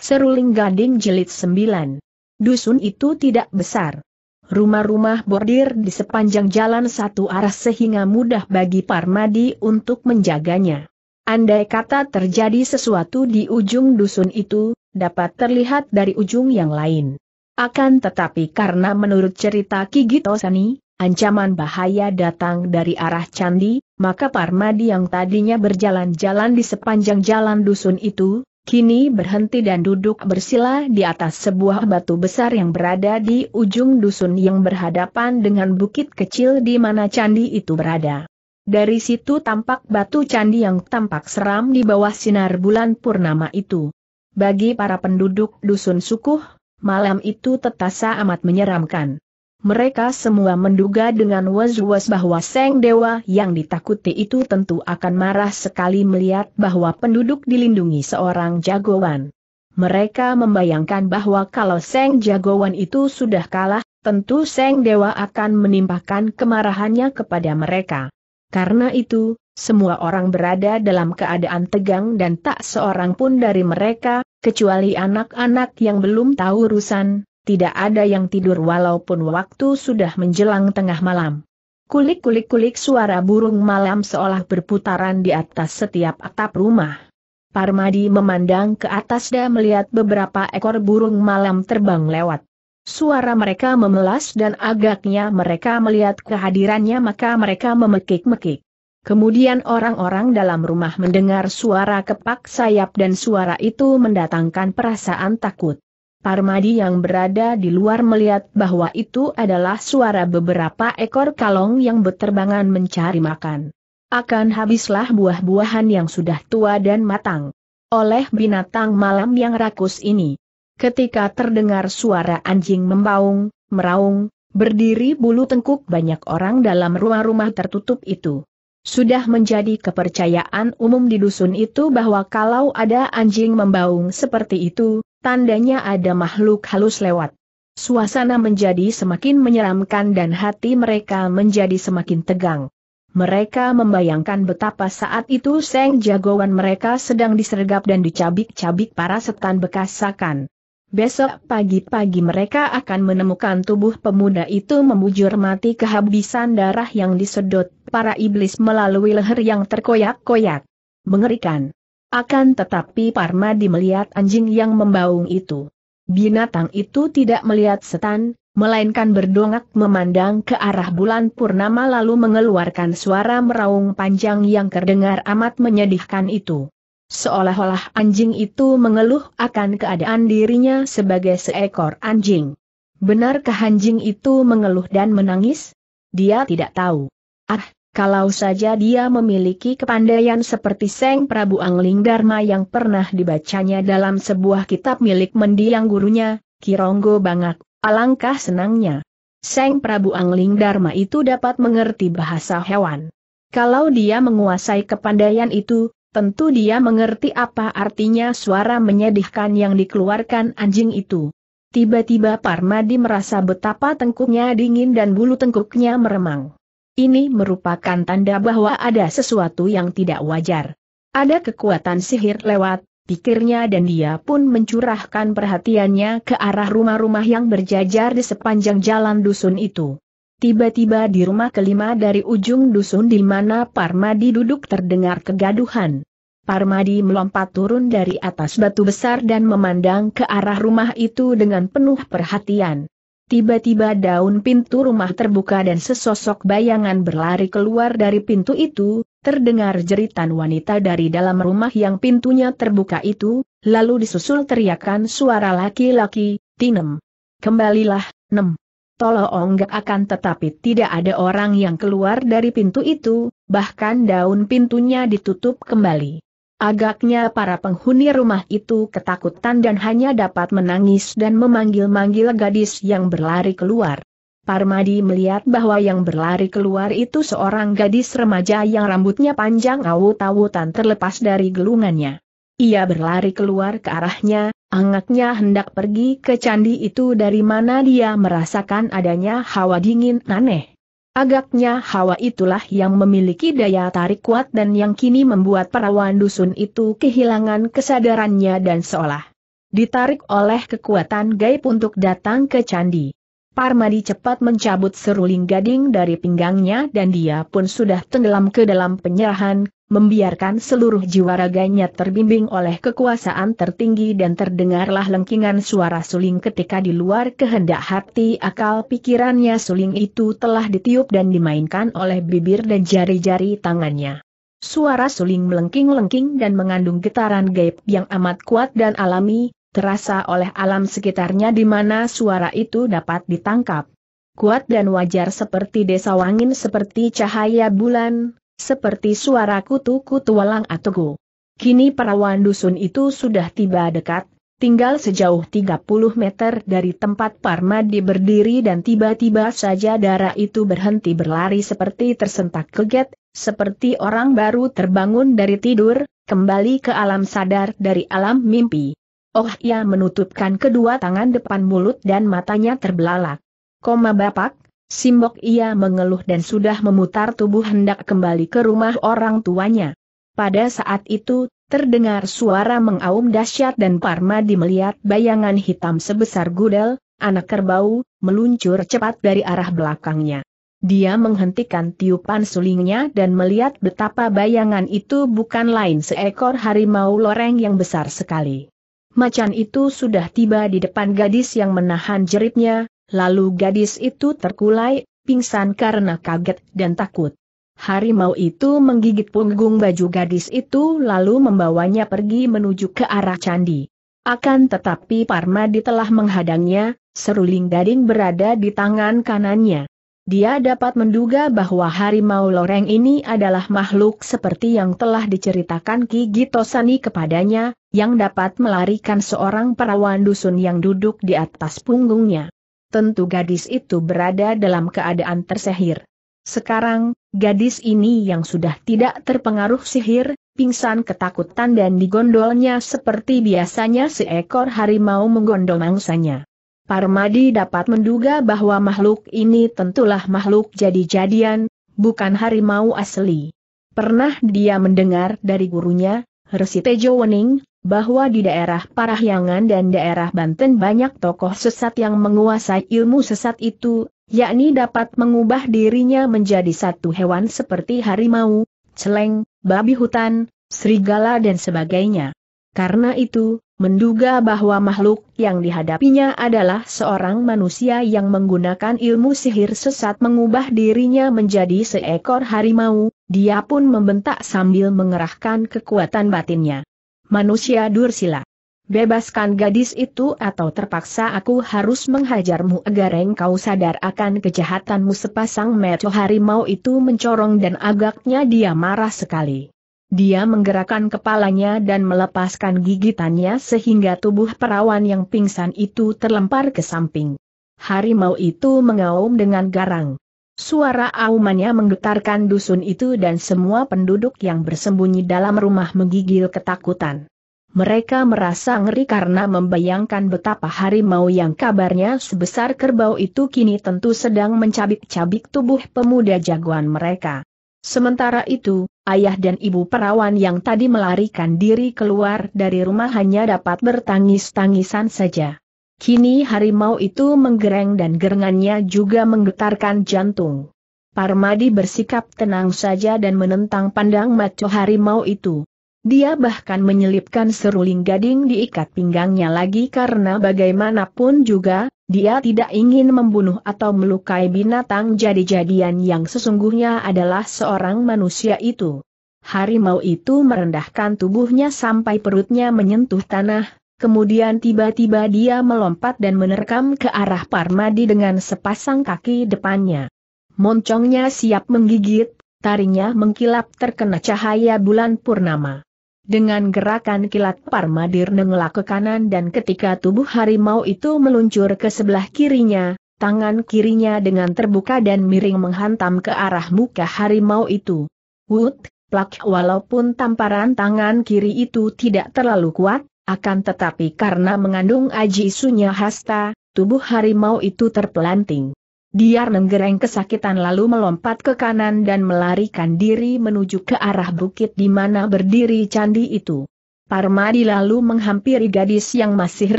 Seruling Gading jelit 9. Dusun itu tidak besar. Rumah-rumah bordir di sepanjang jalan satu arah sehingga mudah bagi Parmadi untuk menjaganya. Andai kata terjadi sesuatu di ujung dusun itu, dapat terlihat dari ujung yang lain. Akan tetapi karena menurut cerita Kigitosani, ancaman bahaya datang dari arah candi, maka Parmadi yang tadinya berjalan-jalan di sepanjang jalan dusun itu, Kini berhenti dan duduk bersila di atas sebuah batu besar yang berada di ujung dusun yang berhadapan dengan bukit kecil di mana candi itu berada. Dari situ tampak batu candi yang tampak seram di bawah sinar bulan purnama itu. Bagi para penduduk dusun sukuh, malam itu tetasa amat menyeramkan. Mereka semua menduga dengan was-was bahwa Seng Dewa yang ditakuti itu tentu akan marah sekali melihat bahwa penduduk dilindungi seorang jagoan. Mereka membayangkan bahwa kalau Seng Jagoan itu sudah kalah, tentu Seng Dewa akan menimpahkan kemarahannya kepada mereka. Karena itu, semua orang berada dalam keadaan tegang dan tak seorang pun dari mereka, kecuali anak-anak yang belum tahu urusan, tidak ada yang tidur walaupun waktu sudah menjelang tengah malam. Kulik-kulik-kulik suara burung malam seolah berputaran di atas setiap atap rumah. Parmadi memandang ke atas dan melihat beberapa ekor burung malam terbang lewat. Suara mereka memelas dan agaknya mereka melihat kehadirannya maka mereka memekik-mekik. Kemudian orang-orang dalam rumah mendengar suara kepak sayap dan suara itu mendatangkan perasaan takut. Parmadi yang berada di luar melihat bahwa itu adalah suara beberapa ekor kalong yang berterbangan mencari makan. Akan habislah buah-buahan yang sudah tua dan matang oleh binatang malam yang rakus ini. Ketika terdengar suara anjing membaung, meraung, berdiri bulu tengkuk banyak orang dalam rumah-rumah tertutup itu. Sudah menjadi kepercayaan umum di dusun itu bahwa kalau ada anjing membaung seperti itu, Tandanya ada makhluk halus lewat. Suasana menjadi semakin menyeramkan dan hati mereka menjadi semakin tegang. Mereka membayangkan betapa saat itu seng jagoan mereka sedang disergap dan dicabik-cabik para setan bekas sakan. Besok pagi-pagi mereka akan menemukan tubuh pemuda itu memujur mati kehabisan darah yang disedot para iblis melalui leher yang terkoyak-koyak. Mengerikan. Akan tetapi Parmadi melihat anjing yang membaung itu. Binatang itu tidak melihat setan, melainkan berdongak memandang ke arah bulan purnama lalu mengeluarkan suara meraung panjang yang terdengar amat menyedihkan itu. Seolah-olah anjing itu mengeluh akan keadaan dirinya sebagai seekor anjing. Benarkah anjing itu mengeluh dan menangis? Dia tidak tahu. Ah, kalau saja dia memiliki kepandaian seperti Seng Prabu Angling Dharma yang pernah dibacanya dalam sebuah kitab milik mendiang gurunya, Kironggo Bangak, alangkah senangnya. Seng Prabu Angling Dharma itu dapat mengerti bahasa hewan. Kalau dia menguasai kepandaian itu, tentu dia mengerti apa artinya suara menyedihkan yang dikeluarkan anjing itu. Tiba-tiba Parmadi merasa betapa tengkuknya dingin dan bulu tengkuknya meremang. Ini merupakan tanda bahwa ada sesuatu yang tidak wajar. Ada kekuatan sihir lewat, pikirnya dan dia pun mencurahkan perhatiannya ke arah rumah-rumah yang berjajar di sepanjang jalan dusun itu. Tiba-tiba di rumah kelima dari ujung dusun di mana Parmadi duduk terdengar kegaduhan. Parmadi melompat turun dari atas batu besar dan memandang ke arah rumah itu dengan penuh perhatian. Tiba-tiba daun pintu rumah terbuka dan sesosok bayangan berlari keluar dari pintu itu, terdengar jeritan wanita dari dalam rumah yang pintunya terbuka itu, lalu disusul teriakan suara laki-laki, Tinem. Kembalilah, Nem. Tolong gak akan tetapi tidak ada orang yang keluar dari pintu itu, bahkan daun pintunya ditutup kembali. Agaknya para penghuni rumah itu ketakutan dan hanya dapat menangis dan memanggil-manggil gadis yang berlari keluar. Parmadi melihat bahwa yang berlari keluar itu seorang gadis remaja yang rambutnya panjang awut-awutan terlepas dari gelungannya. Ia berlari keluar ke arahnya, angaknya hendak pergi ke candi itu dari mana dia merasakan adanya hawa dingin aneh. Agaknya hawa itulah yang memiliki daya tarik kuat dan yang kini membuat perawan dusun itu kehilangan kesadarannya dan seolah ditarik oleh kekuatan gaib untuk datang ke candi. Parmadi cepat mencabut seruling gading dari pinggangnya dan dia pun sudah tenggelam ke dalam penyerahan, membiarkan seluruh jiwa raganya terbimbing oleh kekuasaan tertinggi dan terdengarlah lengkingan suara suling ketika di luar kehendak hati akal pikirannya suling itu telah ditiup dan dimainkan oleh bibir dan jari-jari tangannya. Suara suling melengking-lengking dan mengandung getaran gaib yang amat kuat dan alami, terasa oleh alam sekitarnya di mana suara itu dapat ditangkap. Kuat dan wajar seperti desa wangin seperti cahaya bulan, seperti suara kutu-kutu walang atau go. Kini perawan dusun itu sudah tiba dekat, tinggal sejauh 30 meter dari tempat Parmadi berdiri dan tiba-tiba saja darah itu berhenti berlari seperti tersentak keget, seperti orang baru terbangun dari tidur, kembali ke alam sadar dari alam mimpi. Oh ia menutupkan kedua tangan depan mulut dan matanya terbelalak. Koma bapak, Simbok ia mengeluh dan sudah memutar tubuh hendak kembali ke rumah orang tuanya. Pada saat itu, terdengar suara mengaum dahsyat dan Parmadi melihat bayangan hitam sebesar gudel, anak kerbau, meluncur cepat dari arah belakangnya. Dia menghentikan tiupan sulingnya dan melihat betapa bayangan itu bukan lain seekor harimau loreng yang besar sekali. Macan itu sudah tiba di depan gadis yang menahan jeritnya, Lalu gadis itu terkulai, pingsan karena kaget dan takut. Harimau itu menggigit punggung baju gadis itu lalu membawanya pergi menuju ke arah candi. Akan tetapi Parmadi telah menghadangnya, seruling gading berada di tangan kanannya. Dia dapat menduga bahwa harimau loreng ini adalah makhluk seperti yang telah diceritakan Ki Gitosani kepadanya, yang dapat melarikan seorang perawan dusun yang duduk di atas punggungnya tentu gadis itu berada dalam keadaan tersihir. Sekarang, gadis ini yang sudah tidak terpengaruh sihir, pingsan ketakutan dan digondolnya seperti biasanya seekor harimau menggondol mangsanya. Parmadi dapat menduga bahwa makhluk ini tentulah makhluk jadi-jadian, bukan harimau asli. Pernah dia mendengar dari gurunya, Tejo Wening, bahwa di daerah Parahyangan dan daerah Banten banyak tokoh sesat yang menguasai ilmu sesat itu, yakni dapat mengubah dirinya menjadi satu hewan seperti harimau, celeng, babi hutan, serigala dan sebagainya. Karena itu, menduga bahwa makhluk yang dihadapinya adalah seorang manusia yang menggunakan ilmu sihir sesat mengubah dirinya menjadi seekor harimau, dia pun membentak sambil mengerahkan kekuatan batinnya manusia dursila. Bebaskan gadis itu atau terpaksa aku harus menghajarmu agar engkau sadar akan kejahatanmu sepasang meto harimau itu mencorong dan agaknya dia marah sekali. Dia menggerakkan kepalanya dan melepaskan gigitannya sehingga tubuh perawan yang pingsan itu terlempar ke samping. Harimau itu mengaum dengan garang. Suara aumannya menggetarkan dusun itu dan semua penduduk yang bersembunyi dalam rumah menggigil ketakutan. Mereka merasa ngeri karena membayangkan betapa harimau yang kabarnya sebesar kerbau itu kini tentu sedang mencabik-cabik tubuh pemuda jagoan mereka. Sementara itu, ayah dan ibu perawan yang tadi melarikan diri keluar dari rumah hanya dapat bertangis-tangisan saja. Kini harimau itu menggereng dan gerengannya juga menggetarkan jantung. Parmadi bersikap tenang saja dan menentang pandang maco harimau itu. Dia bahkan menyelipkan seruling gading di ikat pinggangnya lagi karena bagaimanapun juga, dia tidak ingin membunuh atau melukai binatang jadi-jadian yang sesungguhnya adalah seorang manusia itu. Harimau itu merendahkan tubuhnya sampai perutnya menyentuh tanah, Kemudian tiba-tiba dia melompat dan menerkam ke arah Parmadi dengan sepasang kaki depannya. Moncongnya siap menggigit, tarinya mengkilap terkena cahaya bulan purnama. Dengan gerakan kilat Parmadir nengelak ke kanan dan ketika tubuh harimau itu meluncur ke sebelah kirinya, tangan kirinya dengan terbuka dan miring menghantam ke arah muka harimau itu. Wut, plak walaupun tamparan tangan kiri itu tidak terlalu kuat, akan tetapi karena mengandung aji sunya hasta, tubuh harimau itu terpelanting. Diar nenggereng kesakitan lalu melompat ke kanan dan melarikan diri menuju ke arah bukit di mana berdiri candi itu. Parmadi lalu menghampiri gadis yang masih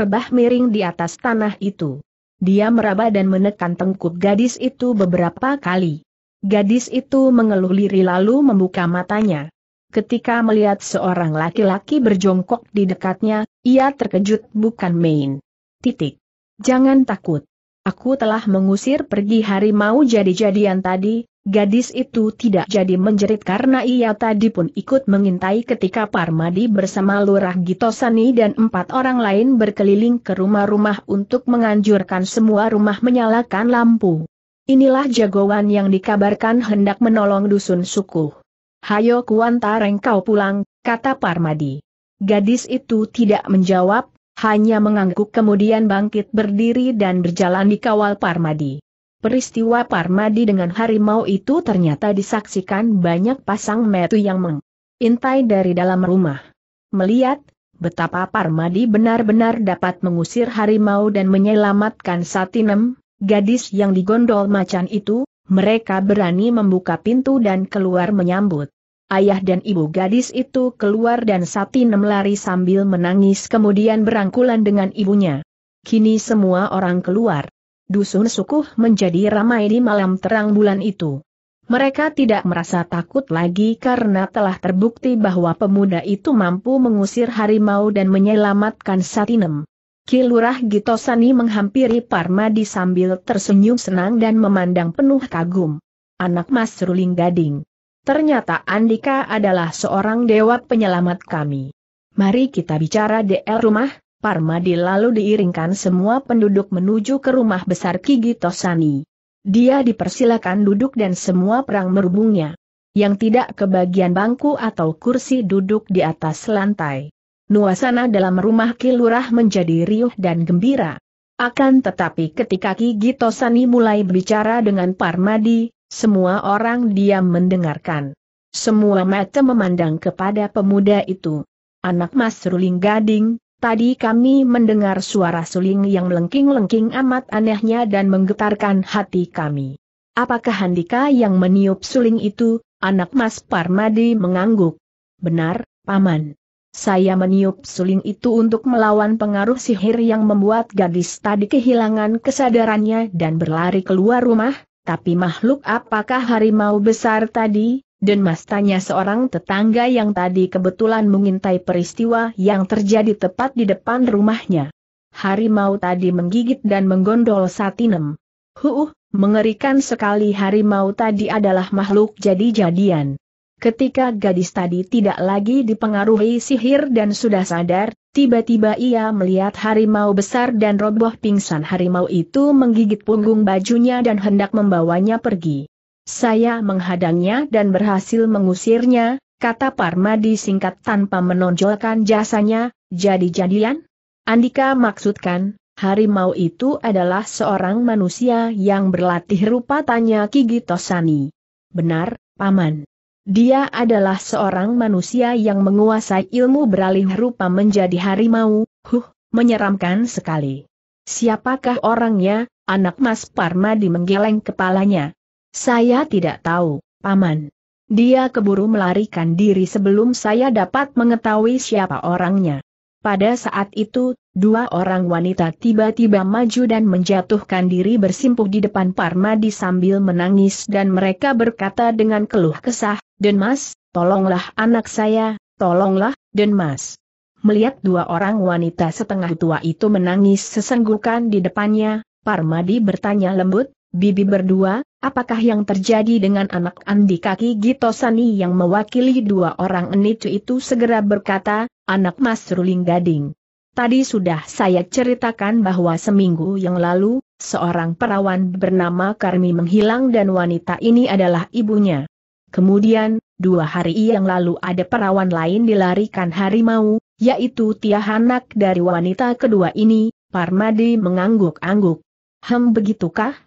rebah miring di atas tanah itu. Dia meraba dan menekan tengkuk gadis itu beberapa kali. Gadis itu mengeluh liri lalu membuka matanya. Ketika melihat seorang laki-laki berjongkok di dekatnya, ia terkejut bukan main. Titik. Jangan takut. Aku telah mengusir pergi harimau jadi-jadian tadi, gadis itu tidak jadi menjerit karena ia tadi pun ikut mengintai ketika Parmadi bersama Lurah Gitosani dan empat orang lain berkeliling ke rumah-rumah untuk menganjurkan semua rumah menyalakan lampu. Inilah jagoan yang dikabarkan hendak menolong dusun sukuh. Hayo kuantar engkau pulang, kata Parmadi. Gadis itu tidak menjawab, hanya mengangguk kemudian bangkit berdiri dan berjalan dikawal Parmadi. Peristiwa Parmadi dengan harimau itu ternyata disaksikan banyak pasang metu yang mengintai dari dalam rumah. Melihat, betapa Parmadi benar-benar dapat mengusir harimau dan menyelamatkan Satinem, gadis yang digondol macan itu, mereka berani membuka pintu dan keluar menyambut. Ayah dan ibu gadis itu keluar dan Satinem lari sambil menangis kemudian berangkulan dengan ibunya. Kini semua orang keluar. Dusun Sukuh menjadi ramai di malam terang bulan itu. Mereka tidak merasa takut lagi karena telah terbukti bahwa pemuda itu mampu mengusir harimau dan menyelamatkan Satinem. Kilurah Gitosani menghampiri Parmadi sambil tersenyum senang dan memandang penuh kagum. Anak Mas Ruling Gading. Ternyata Andika adalah seorang dewa penyelamat kami. Mari kita bicara DL rumah, Parmadi lalu diiringkan semua penduduk menuju ke rumah besar Ki Gitosani. Dia dipersilakan duduk dan semua perang merubungnya. Yang tidak kebagian bangku atau kursi duduk di atas lantai. Nuasana dalam rumah Kilurah menjadi riuh dan gembira. Akan tetapi ketika Ki Gitosani mulai berbicara dengan Parmadi, semua orang diam mendengarkan. Semua mata memandang kepada pemuda itu. Anak Mas Ruling Gading, tadi kami mendengar suara suling yang melengking-lengking amat anehnya dan menggetarkan hati kami. Apakah Handika yang meniup suling itu? Anak Mas Parmadi mengangguk. Benar, Paman. Saya meniup suling itu untuk melawan pengaruh sihir yang membuat gadis tadi kehilangan kesadarannya dan berlari keluar rumah, tapi makhluk apakah harimau besar tadi? Dan mas tanya seorang tetangga yang tadi kebetulan mengintai peristiwa yang terjadi tepat di depan rumahnya. Harimau tadi menggigit dan menggondol Satinem. Huh, mengerikan sekali harimau tadi adalah makhluk jadi-jadian. Ketika gadis tadi tidak lagi dipengaruhi sihir dan sudah sadar, tiba-tiba ia melihat harimau besar dan roboh pingsan harimau itu menggigit punggung bajunya dan hendak membawanya pergi. Saya menghadangnya dan berhasil mengusirnya, kata Parmadi singkat tanpa menonjolkan jasanya, jadi-jadian? Andika maksudkan, harimau itu adalah seorang manusia yang berlatih rupa tanya Kigitosani. Benar, Paman. Dia adalah seorang manusia yang menguasai ilmu beralih rupa menjadi harimau, huh, menyeramkan sekali. Siapakah orangnya, anak Mas Parmadi menggeleng kepalanya. Saya tidak tahu, Paman. Dia keburu melarikan diri sebelum saya dapat mengetahui siapa orangnya. Pada saat itu, Dua orang wanita tiba-tiba maju dan menjatuhkan diri bersimpuh di depan Parmadi sambil menangis dan mereka berkata dengan keluh kesah, Denmas, tolonglah anak saya, tolonglah, Denmas. Melihat dua orang wanita setengah tua itu menangis sesenggukan di depannya, Parmadi bertanya lembut, Bibi berdua, apakah yang terjadi dengan anak Andi kaki Gitosani yang mewakili dua orang enicu itu segera berkata, anak Mas Ruling Gading. Tadi sudah saya ceritakan bahwa seminggu yang lalu, seorang perawan bernama Karmi menghilang dan wanita ini adalah ibunya. Kemudian, dua hari yang lalu ada perawan lain dilarikan harimau, yaitu Tia anak dari wanita kedua ini, Parmadi mengangguk-angguk. Hem begitukah?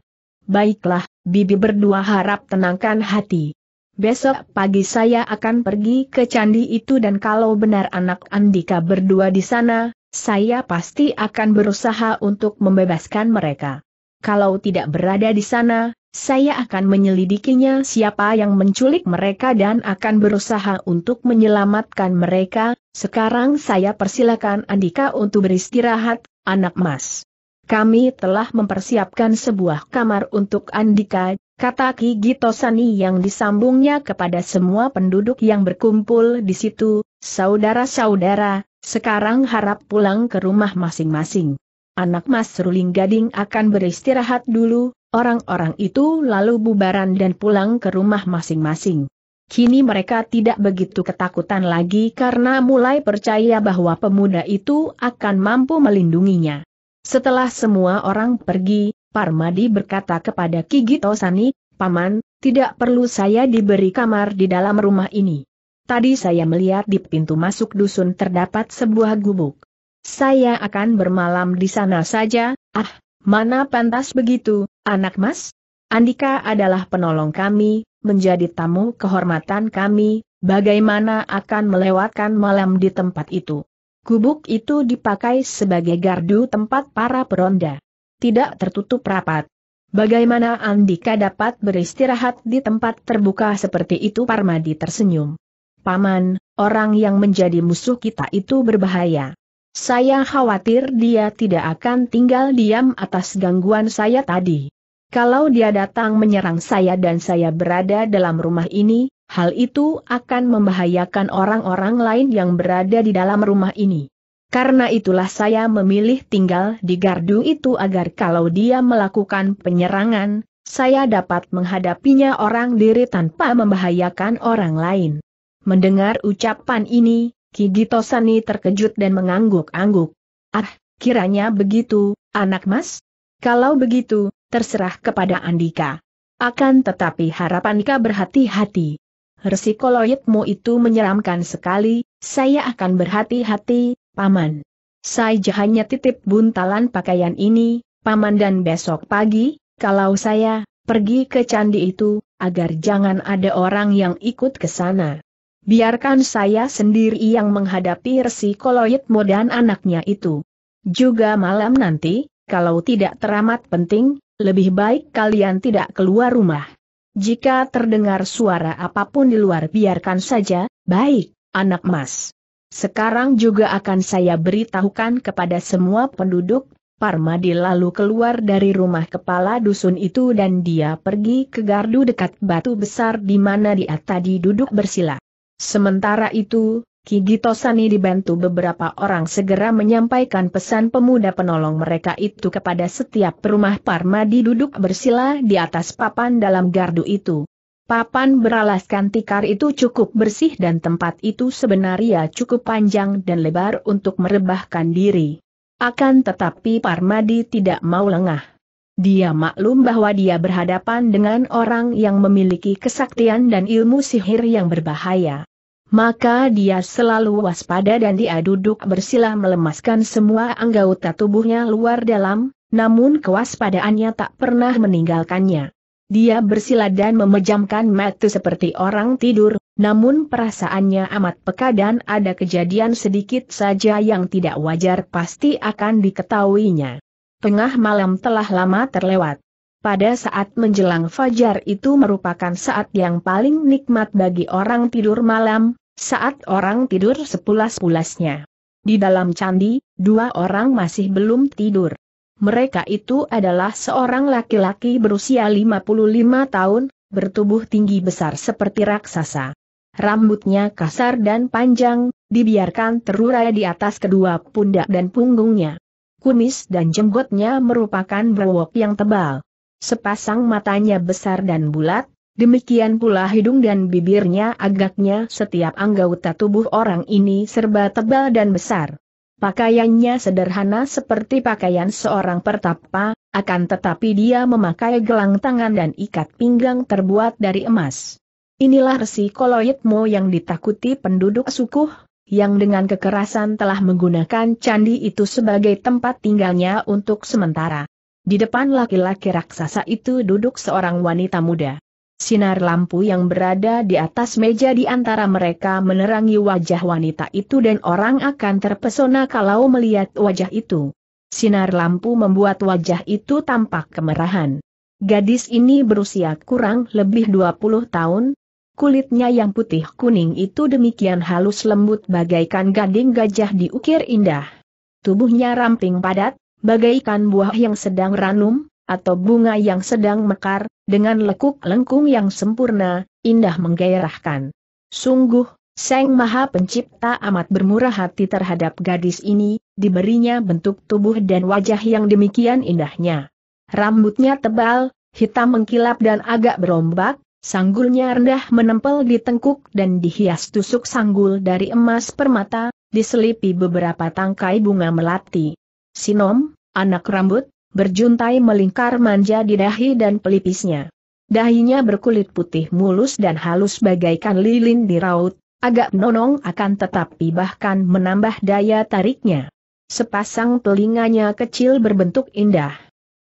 Baiklah, Bibi berdua harap tenangkan hati. Besok pagi saya akan pergi ke candi itu dan kalau benar anak Andika berdua di sana, saya pasti akan berusaha untuk membebaskan mereka. Kalau tidak berada di sana, saya akan menyelidikinya siapa yang menculik mereka dan akan berusaha untuk menyelamatkan mereka. Sekarang saya persilakan Andika untuk beristirahat, anak mas. Kami telah mempersiapkan sebuah kamar untuk Andika, kata Ki Gitosani yang disambungnya kepada semua penduduk yang berkumpul di situ, saudara-saudara, sekarang harap pulang ke rumah masing-masing. Anak Mas Ruling Gading akan beristirahat dulu, orang-orang itu lalu bubaran dan pulang ke rumah masing-masing. Kini mereka tidak begitu ketakutan lagi karena mulai percaya bahwa pemuda itu akan mampu melindunginya. Setelah semua orang pergi, Parmadi berkata kepada Kigito Sani, Paman, tidak perlu saya diberi kamar di dalam rumah ini. Tadi saya melihat di pintu masuk dusun terdapat sebuah gubuk. Saya akan bermalam di sana saja, ah, mana pantas begitu, anak mas? Andika adalah penolong kami, menjadi tamu kehormatan kami, bagaimana akan melewatkan malam di tempat itu? Gubuk itu dipakai sebagai gardu tempat para peronda. Tidak tertutup rapat. Bagaimana Andika dapat beristirahat di tempat terbuka seperti itu Parmadi tersenyum. Paman, orang yang menjadi musuh kita itu berbahaya. Saya khawatir dia tidak akan tinggal diam atas gangguan saya tadi. Kalau dia datang menyerang saya dan saya berada dalam rumah ini, hal itu akan membahayakan orang-orang lain yang berada di dalam rumah ini. Karena itulah saya memilih tinggal di gardu itu agar kalau dia melakukan penyerangan, saya dapat menghadapinya orang diri tanpa membahayakan orang lain. Mendengar ucapan ini, Ki Sani terkejut dan mengangguk-angguk. Ah, kiranya begitu, anak mas? Kalau begitu, terserah kepada Andika. Akan tetapi Andika berhati-hati. Resiko Resikoloidmu itu menyeramkan sekali, saya akan berhati-hati, Paman. Saya hanya titip buntalan pakaian ini, Paman dan besok pagi, kalau saya, pergi ke candi itu, agar jangan ada orang yang ikut ke sana. Biarkan saya sendiri yang menghadapi resi koloidmu dan anaknya itu. Juga malam nanti, kalau tidak teramat penting, lebih baik kalian tidak keluar rumah. Jika terdengar suara apapun di luar biarkan saja, baik, anak mas. Sekarang juga akan saya beritahukan kepada semua penduduk Parmadi lalu keluar dari rumah kepala dusun itu dan dia pergi ke gardu dekat batu besar di mana dia tadi duduk bersila. Sementara itu, Kigitosani dibantu beberapa orang segera menyampaikan pesan pemuda penolong mereka itu kepada setiap rumah Parmadi duduk bersila di atas papan dalam gardu itu. Papan beralaskan tikar itu cukup bersih dan tempat itu sebenarnya cukup panjang dan lebar untuk merebahkan diri. Akan tetapi Parmadi tidak mau lengah. Dia maklum bahwa dia berhadapan dengan orang yang memiliki kesaktian dan ilmu sihir yang berbahaya. Maka dia selalu waspada dan dia duduk bersila melemaskan semua anggota tubuhnya luar dalam, namun kewaspadaannya tak pernah meninggalkannya. Dia bersila dan memejamkan mata seperti orang tidur, namun perasaannya amat peka dan ada kejadian sedikit saja yang tidak wajar pasti akan diketahuinya tengah malam telah lama terlewat. Pada saat menjelang fajar itu merupakan saat yang paling nikmat bagi orang tidur malam, saat orang tidur sepulas-pulasnya. Di dalam candi, dua orang masih belum tidur. Mereka itu adalah seorang laki-laki berusia 55 tahun, bertubuh tinggi besar seperti raksasa. Rambutnya kasar dan panjang, dibiarkan terurai di atas kedua pundak dan punggungnya kumis dan jenggotnya merupakan berwok yang tebal. Sepasang matanya besar dan bulat, demikian pula hidung dan bibirnya agaknya setiap anggota tubuh orang ini serba tebal dan besar. Pakaiannya sederhana seperti pakaian seorang pertapa, akan tetapi dia memakai gelang tangan dan ikat pinggang terbuat dari emas. Inilah resi koloidmu yang ditakuti penduduk sukuh, yang dengan kekerasan telah menggunakan candi itu sebagai tempat tinggalnya untuk sementara. Di depan laki-laki raksasa itu duduk seorang wanita muda. Sinar lampu yang berada di atas meja di antara mereka menerangi wajah wanita itu dan orang akan terpesona kalau melihat wajah itu. Sinar lampu membuat wajah itu tampak kemerahan. Gadis ini berusia kurang lebih 20 tahun, Kulitnya yang putih kuning itu demikian halus lembut bagaikan gading gajah diukir indah. Tubuhnya ramping padat, bagaikan buah yang sedang ranum, atau bunga yang sedang mekar, dengan lekuk lengkung yang sempurna, indah menggairahkan. Sungguh, Sang Maha Pencipta amat bermurah hati terhadap gadis ini, diberinya bentuk tubuh dan wajah yang demikian indahnya. Rambutnya tebal, hitam mengkilap dan agak berombak, Sanggulnya rendah menempel di tengkuk dan dihias tusuk sanggul dari emas permata, diselipi beberapa tangkai bunga melati. Sinom, anak rambut, berjuntai melingkar manja di dahi dan pelipisnya. Dahinya berkulit putih mulus dan halus bagaikan lilin di raut, agak nonong akan tetapi bahkan menambah daya tariknya. Sepasang telinganya kecil berbentuk indah.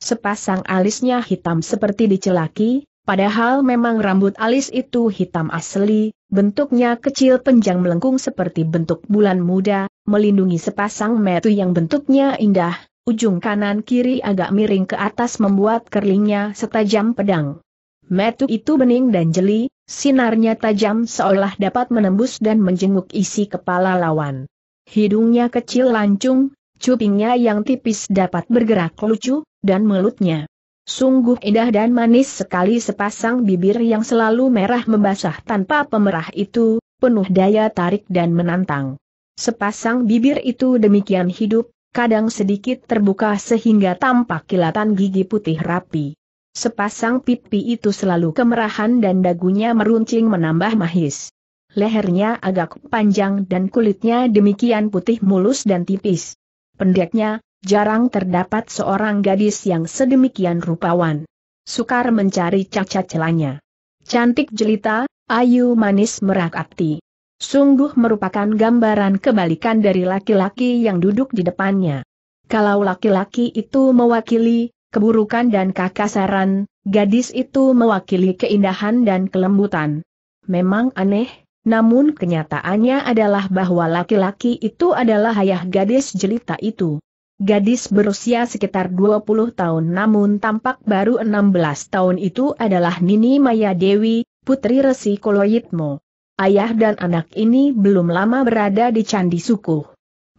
Sepasang alisnya hitam seperti dicelaki, Padahal memang rambut alis itu hitam asli, bentuknya kecil penjang melengkung seperti bentuk bulan muda, melindungi sepasang metu yang bentuknya indah, ujung kanan kiri agak miring ke atas membuat kerlingnya setajam pedang. Metu itu bening dan jeli, sinarnya tajam seolah dapat menembus dan menjenguk isi kepala lawan. Hidungnya kecil lancung, cupingnya yang tipis dapat bergerak lucu, dan mulutnya Sungguh indah dan manis sekali sepasang bibir yang selalu merah membasah tanpa pemerah itu, penuh daya tarik dan menantang. Sepasang bibir itu demikian hidup, kadang sedikit terbuka sehingga tampak kilatan gigi putih rapi. Sepasang pipi itu selalu kemerahan dan dagunya meruncing menambah mahis. Lehernya agak panjang dan kulitnya demikian putih mulus dan tipis. Pendeknya, jarang terdapat seorang gadis yang sedemikian rupawan. Sukar mencari cacat celanya. Cantik jelita, ayu manis merakakti. Sungguh merupakan gambaran kebalikan dari laki-laki yang duduk di depannya. Kalau laki-laki itu mewakili keburukan dan kekasaran, gadis itu mewakili keindahan dan kelembutan. Memang aneh, namun kenyataannya adalah bahwa laki-laki itu adalah ayah gadis jelita itu. Gadis berusia sekitar 20 tahun namun tampak baru 16 tahun itu adalah Nini Maya Dewi, putri Resi Koloyitmo. Ayah dan anak ini belum lama berada di Candi Sukuh.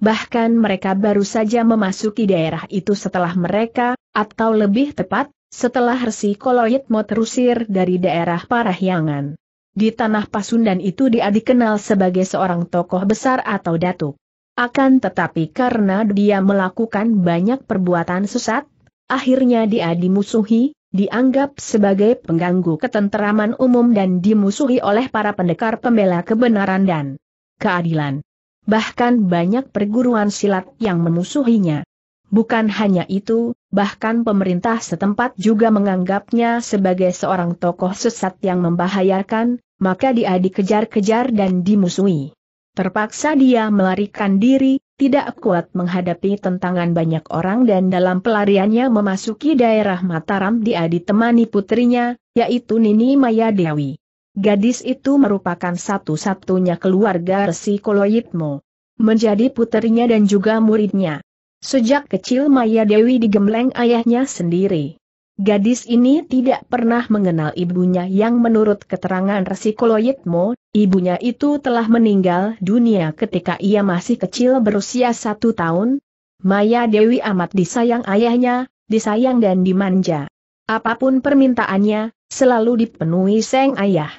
Bahkan mereka baru saja memasuki daerah itu setelah mereka, atau lebih tepat, setelah Resi Koloyitmo terusir dari daerah Parahyangan. Di tanah Pasundan itu dia dikenal sebagai seorang tokoh besar atau datuk. Akan tetapi karena dia melakukan banyak perbuatan sesat, akhirnya dia dimusuhi, dianggap sebagai pengganggu ketenteraman umum dan dimusuhi oleh para pendekar pembela kebenaran dan keadilan. Bahkan banyak perguruan silat yang memusuhinya. Bukan hanya itu, bahkan pemerintah setempat juga menganggapnya sebagai seorang tokoh sesat yang membahayakan, maka dia dikejar-kejar dan dimusuhi. Terpaksa dia melarikan diri, tidak kuat menghadapi tentangan banyak orang dan dalam pelariannya memasuki daerah Mataram dia ditemani putrinya, yaitu Nini Maya Dewi. Gadis itu merupakan satu-satunya keluarga Resi Koloyitmo. Menjadi putrinya dan juga muridnya. Sejak kecil Maya Dewi digembleng ayahnya sendiri. Gadis ini tidak pernah mengenal ibunya yang menurut keterangan Resi Koloyitmo, Ibunya itu telah meninggal dunia ketika ia masih kecil berusia satu tahun. Maya Dewi amat disayang ayahnya, disayang dan dimanja. Apapun permintaannya, selalu dipenuhi seng ayah.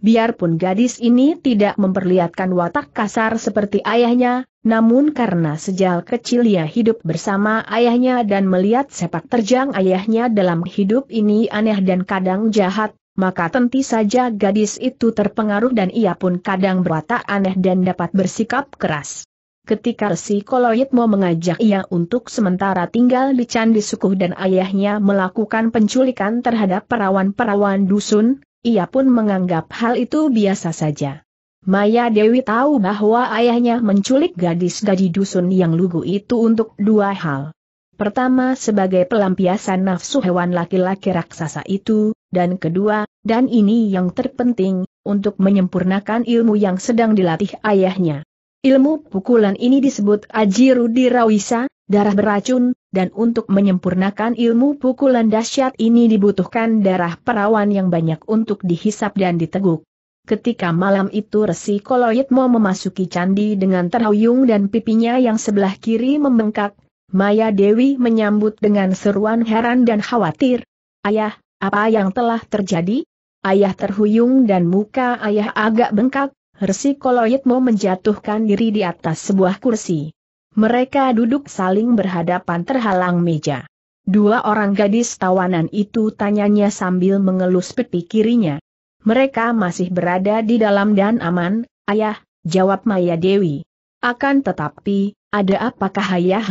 Biarpun gadis ini tidak memperlihatkan watak kasar seperti ayahnya, namun karena sejak kecil ia hidup bersama ayahnya dan melihat sepak terjang ayahnya dalam hidup ini aneh dan kadang jahat, maka tentu saja gadis itu terpengaruh dan ia pun kadang berwatak aneh dan dapat bersikap keras. Ketika Resi Koloyitmo mengajak ia untuk sementara tinggal di Candi Sukuh dan ayahnya melakukan penculikan terhadap perawan-perawan dusun, ia pun menganggap hal itu biasa saja. Maya Dewi tahu bahwa ayahnya menculik gadis-gadis dusun yang lugu itu untuk dua hal. Pertama sebagai pelampiasan nafsu hewan laki-laki raksasa itu, dan kedua, dan ini yang terpenting, untuk menyempurnakan ilmu yang sedang dilatih ayahnya. Ilmu pukulan ini disebut Ajiru Dirawisa, darah beracun, dan untuk menyempurnakan ilmu pukulan dahsyat ini dibutuhkan darah perawan yang banyak untuk dihisap dan diteguk. Ketika malam itu Resi Koloyitmo memasuki candi dengan terhuyung dan pipinya yang sebelah kiri membengkak, Maya Dewi menyambut dengan seruan heran dan khawatir. Ayah, apa yang telah terjadi? Ayah terhuyung dan muka ayah agak bengkak, Resi Koloyetmo menjatuhkan diri di atas sebuah kursi. Mereka duduk saling berhadapan terhalang meja. Dua orang gadis tawanan itu tanyanya sambil mengelus pipi kirinya. Mereka masih berada di dalam dan aman, ayah, jawab Maya Dewi. Akan tetapi, ada apakah ayah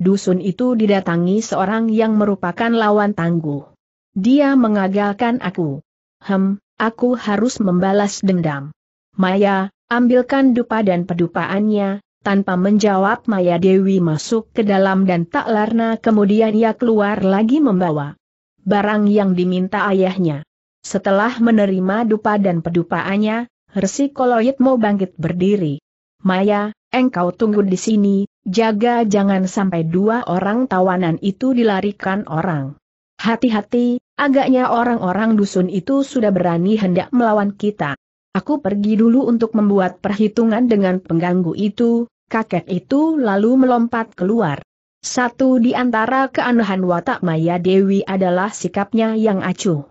dusun itu didatangi seorang yang merupakan lawan tangguh. Dia mengagalkan aku. Hem, aku harus membalas dendam. Maya, ambilkan dupa dan pedupaannya, tanpa menjawab Maya Dewi masuk ke dalam dan tak larna kemudian ia keluar lagi membawa barang yang diminta ayahnya. Setelah menerima dupa dan pedupaannya, Resi Koloyet bangkit berdiri. Maya, engkau tunggu di sini, Jaga jangan sampai dua orang tawanan itu dilarikan orang. Hati-hati, agaknya orang-orang dusun itu sudah berani hendak melawan kita. Aku pergi dulu untuk membuat perhitungan dengan pengganggu itu, kakek itu lalu melompat keluar. Satu di antara keanehan watak Maya Dewi adalah sikapnya yang acuh.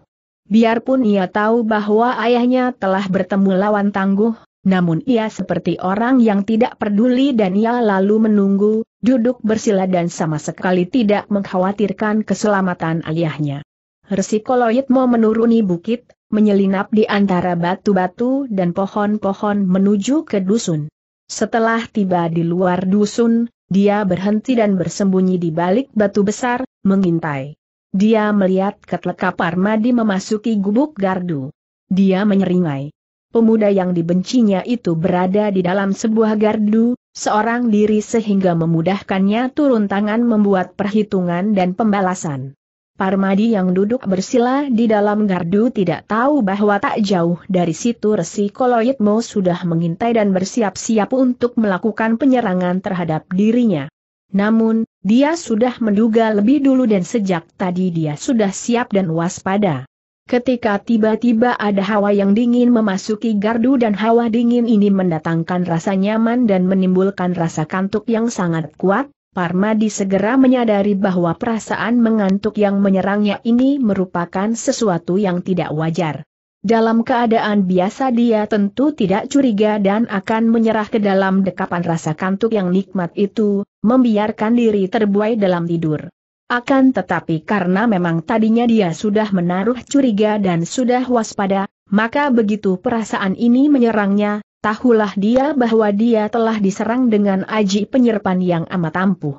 Biarpun ia tahu bahwa ayahnya telah bertemu lawan tangguh, namun ia seperti orang yang tidak peduli dan ia lalu menunggu, duduk bersila dan sama sekali tidak mengkhawatirkan keselamatan ayahnya. Lloyd mau menuruni bukit, menyelinap di antara batu-batu dan pohon-pohon menuju ke dusun. Setelah tiba di luar dusun, dia berhenti dan bersembunyi di balik batu besar, mengintai. Dia melihat ketlekap Parmadi memasuki gubuk gardu. Dia menyeringai pemuda yang dibencinya itu berada di dalam sebuah gardu, seorang diri sehingga memudahkannya turun tangan membuat perhitungan dan pembalasan. Parmadi yang duduk bersila di dalam gardu tidak tahu bahwa tak jauh dari situ Resi Koloyitmo sudah mengintai dan bersiap-siap untuk melakukan penyerangan terhadap dirinya. Namun, dia sudah menduga lebih dulu dan sejak tadi dia sudah siap dan waspada. Ketika tiba-tiba ada hawa yang dingin memasuki gardu dan hawa dingin ini mendatangkan rasa nyaman dan menimbulkan rasa kantuk yang sangat kuat, Parmadi segera menyadari bahwa perasaan mengantuk yang menyerangnya ini merupakan sesuatu yang tidak wajar. Dalam keadaan biasa dia tentu tidak curiga dan akan menyerah ke dalam dekapan rasa kantuk yang nikmat itu, membiarkan diri terbuai dalam tidur. Akan tetapi karena memang tadinya dia sudah menaruh curiga dan sudah waspada, maka begitu perasaan ini menyerangnya, tahulah dia bahwa dia telah diserang dengan aji penyerpan yang amat ampuh.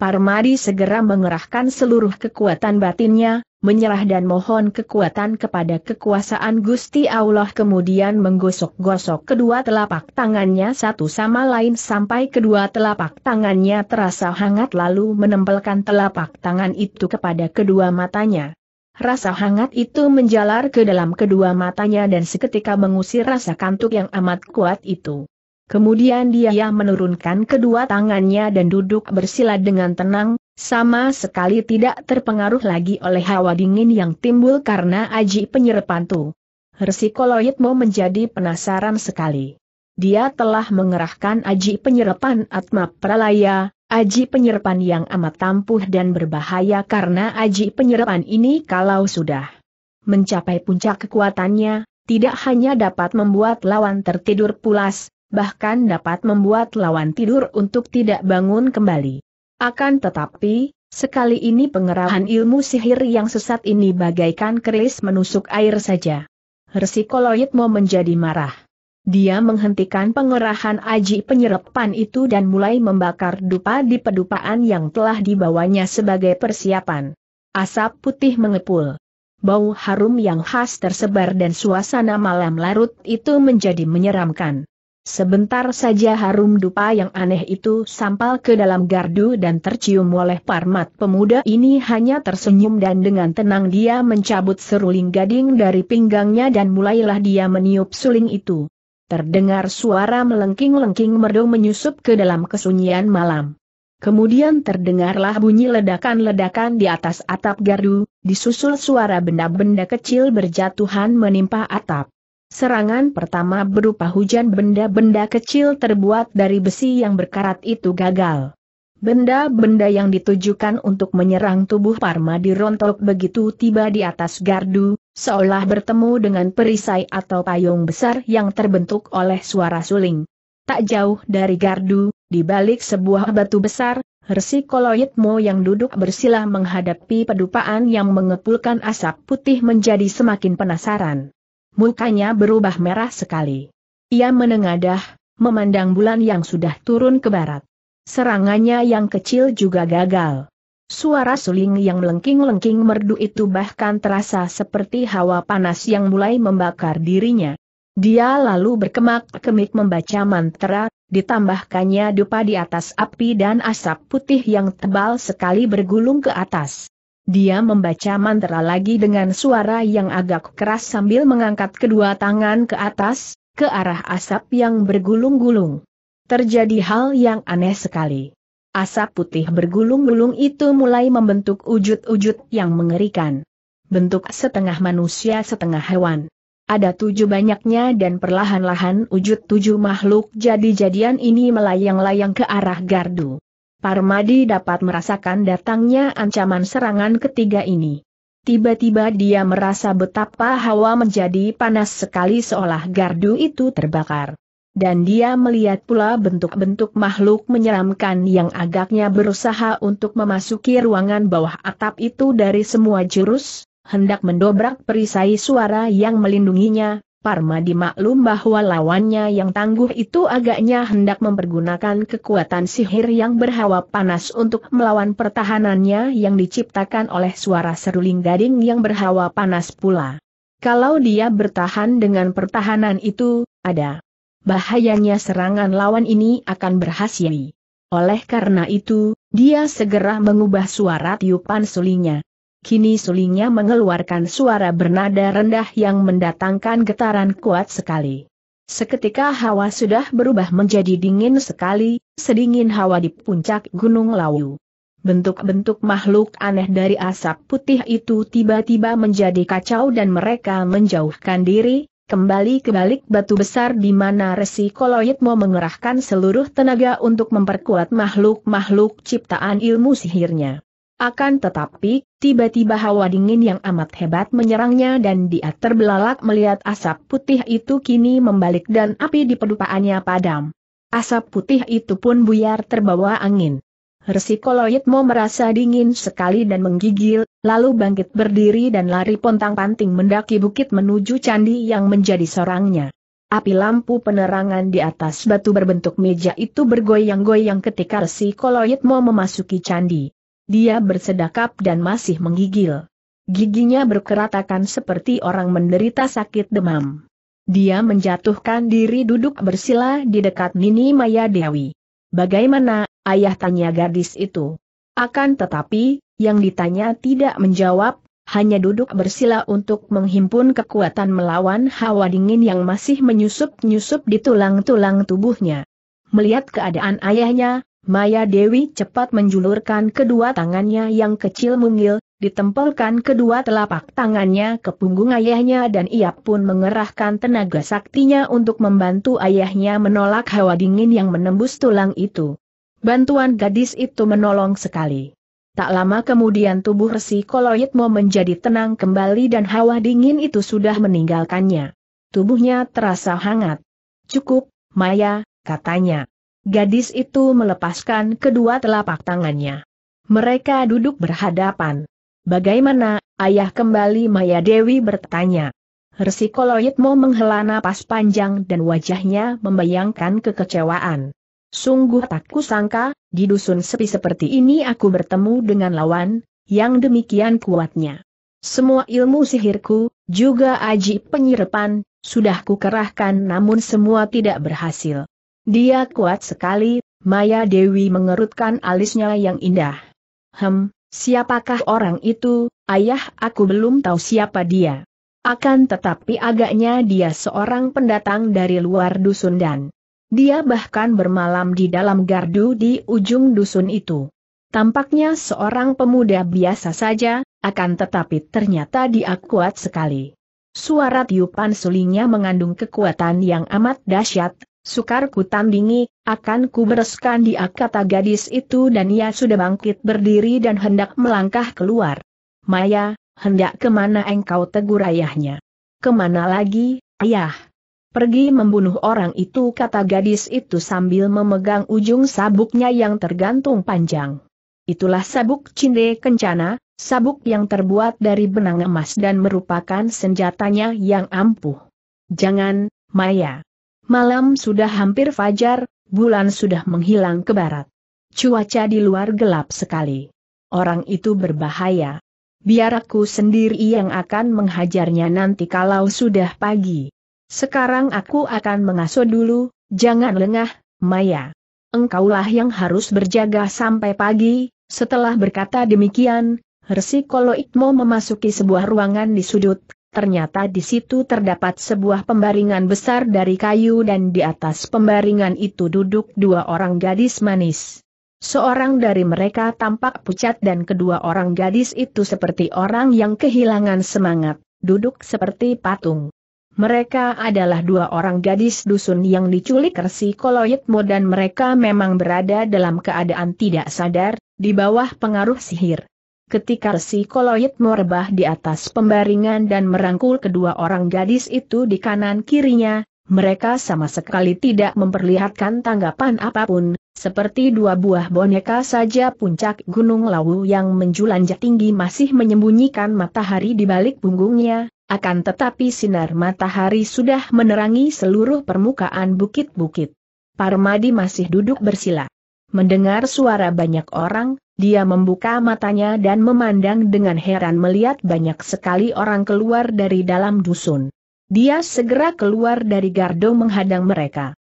Parmadi segera mengerahkan seluruh kekuatan batinnya, menyerah dan mohon kekuatan kepada kekuasaan Gusti Allah kemudian menggosok-gosok kedua telapak tangannya satu sama lain sampai kedua telapak tangannya terasa hangat lalu menempelkan telapak tangan itu kepada kedua matanya. Rasa hangat itu menjalar ke dalam kedua matanya dan seketika mengusir rasa kantuk yang amat kuat itu. Kemudian dia menurunkan kedua tangannya dan duduk bersila dengan tenang, sama sekali tidak terpengaruh lagi oleh hawa dingin yang timbul karena aji penyerapan tu. mau menjadi penasaran sekali. Dia telah mengerahkan aji penyerapan Atma Pralaya, aji penyerapan yang amat tampuh dan berbahaya karena aji penyerapan ini kalau sudah mencapai puncak kekuatannya, tidak hanya dapat membuat lawan tertidur pulas, bahkan dapat membuat lawan tidur untuk tidak bangun kembali. Akan tetapi, sekali ini pengerahan ilmu sihir yang sesat ini bagaikan keris menusuk air saja. Hersikoloid mau menjadi marah. Dia menghentikan pengerahan aji penyerepan itu dan mulai membakar dupa di pedupaan yang telah dibawanya sebagai persiapan. Asap putih mengepul. Bau harum yang khas tersebar dan suasana malam larut itu menjadi menyeramkan. Sebentar saja harum dupa yang aneh itu sampal ke dalam gardu dan tercium oleh parmat pemuda ini hanya tersenyum dan dengan tenang dia mencabut seruling gading dari pinggangnya dan mulailah dia meniup suling itu. Terdengar suara melengking-lengking merdu menyusup ke dalam kesunyian malam. Kemudian terdengarlah bunyi ledakan-ledakan di atas atap gardu, disusul suara benda-benda kecil berjatuhan menimpa atap. Serangan pertama berupa hujan benda-benda kecil terbuat dari besi yang berkarat itu gagal. Benda-benda yang ditujukan untuk menyerang tubuh Parma dirontok begitu tiba di atas gardu, seolah bertemu dengan perisai atau payung besar yang terbentuk oleh suara suling. Tak jauh dari gardu, di balik sebuah batu besar, Hersi Koloyetmo yang duduk bersilah menghadapi pedupaan yang mengepulkan asap putih menjadi semakin penasaran mukanya berubah merah sekali. Ia menengadah, memandang bulan yang sudah turun ke barat. Serangannya yang kecil juga gagal. Suara suling yang melengking-lengking merdu itu bahkan terasa seperti hawa panas yang mulai membakar dirinya. Dia lalu berkemak-kemik membaca mantra, ditambahkannya dupa di atas api dan asap putih yang tebal sekali bergulung ke atas. Dia membaca mantra lagi dengan suara yang agak keras sambil mengangkat kedua tangan ke atas, ke arah asap yang bergulung-gulung. Terjadi hal yang aneh sekali. Asap putih bergulung-gulung itu mulai membentuk wujud-wujud yang mengerikan. Bentuk setengah manusia setengah hewan. Ada tujuh banyaknya dan perlahan-lahan wujud tujuh makhluk jadi-jadian ini melayang-layang ke arah gardu. Parmadi dapat merasakan datangnya ancaman serangan ketiga ini. Tiba-tiba dia merasa betapa hawa menjadi panas sekali seolah gardu itu terbakar. Dan dia melihat pula bentuk-bentuk makhluk menyeramkan yang agaknya berusaha untuk memasuki ruangan bawah atap itu dari semua jurus, hendak mendobrak perisai suara yang melindunginya, Parma dimaklum bahwa lawannya yang tangguh itu agaknya hendak mempergunakan kekuatan sihir yang berhawa panas untuk melawan pertahanannya yang diciptakan oleh suara seruling gading yang berhawa panas pula. Kalau dia bertahan dengan pertahanan itu, ada bahayanya serangan lawan ini akan berhasil. Oleh karena itu, dia segera mengubah suara tiupan sulinya. Kini sulingnya mengeluarkan suara bernada rendah yang mendatangkan getaran kuat sekali. Seketika hawa sudah berubah menjadi dingin sekali, sedingin hawa di puncak Gunung Lawu. Bentuk-bentuk makhluk aneh dari asap putih itu tiba-tiba menjadi kacau dan mereka menjauhkan diri, kembali ke balik batu besar di mana Resi Koloyitmo mengerahkan seluruh tenaga untuk memperkuat makhluk-makhluk ciptaan ilmu sihirnya. Akan tetapi, tiba-tiba hawa dingin yang amat hebat menyerangnya dan dia terbelalak melihat asap putih itu kini membalik dan api di pedupaannya padam. Asap putih itu pun buyar terbawa angin. Resikoloidmo merasa dingin sekali dan menggigil, lalu bangkit berdiri dan lari pontang-panting mendaki bukit menuju candi yang menjadi sorangnya. Api lampu penerangan di atas batu berbentuk meja itu bergoyang-goyang ketika Resi memasuki candi. Dia bersedakap dan masih menggigil. Giginya berkeratakan seperti orang menderita sakit demam. Dia menjatuhkan diri duduk bersila di dekat Nini Maya Dewi. Bagaimana, ayah tanya gadis itu. Akan tetapi, yang ditanya tidak menjawab, hanya duduk bersila untuk menghimpun kekuatan melawan hawa dingin yang masih menyusup-nyusup di tulang-tulang tubuhnya. Melihat keadaan ayahnya, Maya Dewi cepat menjulurkan kedua tangannya yang kecil mungil, ditempelkan kedua telapak tangannya ke punggung ayahnya dan ia pun mengerahkan tenaga saktinya untuk membantu ayahnya menolak hawa dingin yang menembus tulang itu. Bantuan gadis itu menolong sekali. Tak lama kemudian tubuh resi koloidmo menjadi tenang kembali dan hawa dingin itu sudah meninggalkannya. Tubuhnya terasa hangat. Cukup, Maya, katanya. Gadis itu melepaskan kedua telapak tangannya. Mereka duduk berhadapan. Bagaimana, ayah kembali Maya Dewi bertanya. Resikoloidmo menghela napas panjang dan wajahnya membayangkan kekecewaan. Sungguh tak kusangka, di dusun sepi seperti ini aku bertemu dengan lawan, yang demikian kuatnya. Semua ilmu sihirku, juga aji penyirepan, sudah kukerahkan namun semua tidak berhasil. Dia kuat sekali, Maya Dewi mengerutkan alisnya yang indah. Hem, siapakah orang itu, ayah aku belum tahu siapa dia. Akan tetapi agaknya dia seorang pendatang dari luar dusun dan dia bahkan bermalam di dalam gardu di ujung dusun itu. Tampaknya seorang pemuda biasa saja, akan tetapi ternyata dia kuat sekali. Suara tiupan sulingnya mengandung kekuatan yang amat dahsyat, Sukar ku tandingi, akan ku bereskan dia kata gadis itu dan ia sudah bangkit berdiri dan hendak melangkah keluar. Maya, hendak kemana engkau tegur ayahnya? Kemana lagi, ayah? Pergi membunuh orang itu kata gadis itu sambil memegang ujung sabuknya yang tergantung panjang. Itulah sabuk cinde kencana, sabuk yang terbuat dari benang emas dan merupakan senjatanya yang ampuh. Jangan, Maya. Malam sudah hampir fajar, bulan sudah menghilang ke barat. Cuaca di luar gelap sekali. Orang itu berbahaya. Biar aku sendiri yang akan menghajarnya nanti kalau sudah pagi. Sekarang aku akan mengasuh dulu, jangan lengah, Maya. Engkaulah yang harus berjaga sampai pagi, setelah berkata demikian, Resi Koloikmo memasuki sebuah ruangan di sudut, Ternyata di situ terdapat sebuah pembaringan besar dari kayu dan di atas pembaringan itu duduk dua orang gadis manis. Seorang dari mereka tampak pucat dan kedua orang gadis itu seperti orang yang kehilangan semangat, duduk seperti patung. Mereka adalah dua orang gadis dusun yang diculik Resi Koloyetmo dan mereka memang berada dalam keadaan tidak sadar, di bawah pengaruh sihir. Ketika resi koloid merebah di atas pembaringan dan merangkul kedua orang gadis itu di kanan kirinya, mereka sama sekali tidak memperlihatkan tanggapan apapun, seperti dua buah boneka saja puncak Gunung Lawu yang menjulang tinggi masih menyembunyikan matahari di balik punggungnya, akan tetapi sinar matahari sudah menerangi seluruh permukaan bukit-bukit. Parmadi masih duduk bersila. Mendengar suara banyak orang, dia membuka matanya dan memandang dengan heran melihat banyak sekali orang keluar dari dalam dusun. Dia segera keluar dari gardo menghadang mereka.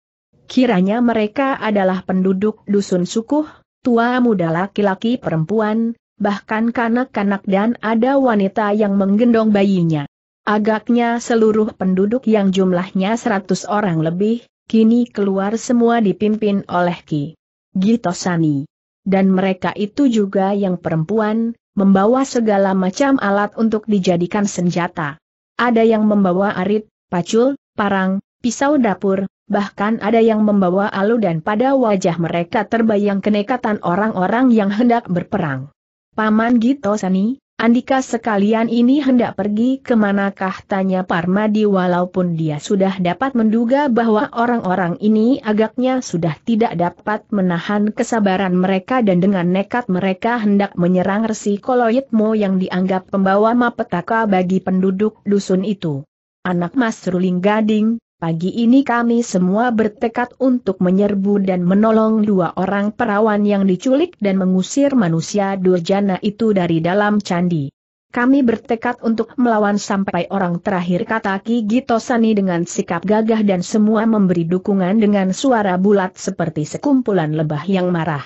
Kiranya mereka adalah penduduk dusun sukuh, tua muda laki-laki perempuan, bahkan kanak-kanak dan ada wanita yang menggendong bayinya. Agaknya seluruh penduduk yang jumlahnya 100 orang lebih, kini keluar semua dipimpin oleh Ki Gitosani dan mereka itu juga yang perempuan, membawa segala macam alat untuk dijadikan senjata. Ada yang membawa arit, pacul, parang, pisau dapur, bahkan ada yang membawa alu dan pada wajah mereka terbayang kenekatan orang-orang yang hendak berperang. Paman Gito sani. Andika sekalian ini hendak pergi ke manakah tanya Parmadi walaupun dia sudah dapat menduga bahwa orang-orang ini agaknya sudah tidak dapat menahan kesabaran mereka dan dengan nekat mereka hendak menyerang Resi Koloyitmo yang dianggap pembawa mapetaka bagi penduduk dusun itu. Anak Mas Ruling Gading, Pagi ini kami semua bertekad untuk menyerbu dan menolong dua orang perawan yang diculik dan mengusir manusia durjana itu dari dalam candi. Kami bertekad untuk melawan sampai orang terakhir kata Ki Gitosani dengan sikap gagah dan semua memberi dukungan dengan suara bulat seperti sekumpulan lebah yang marah.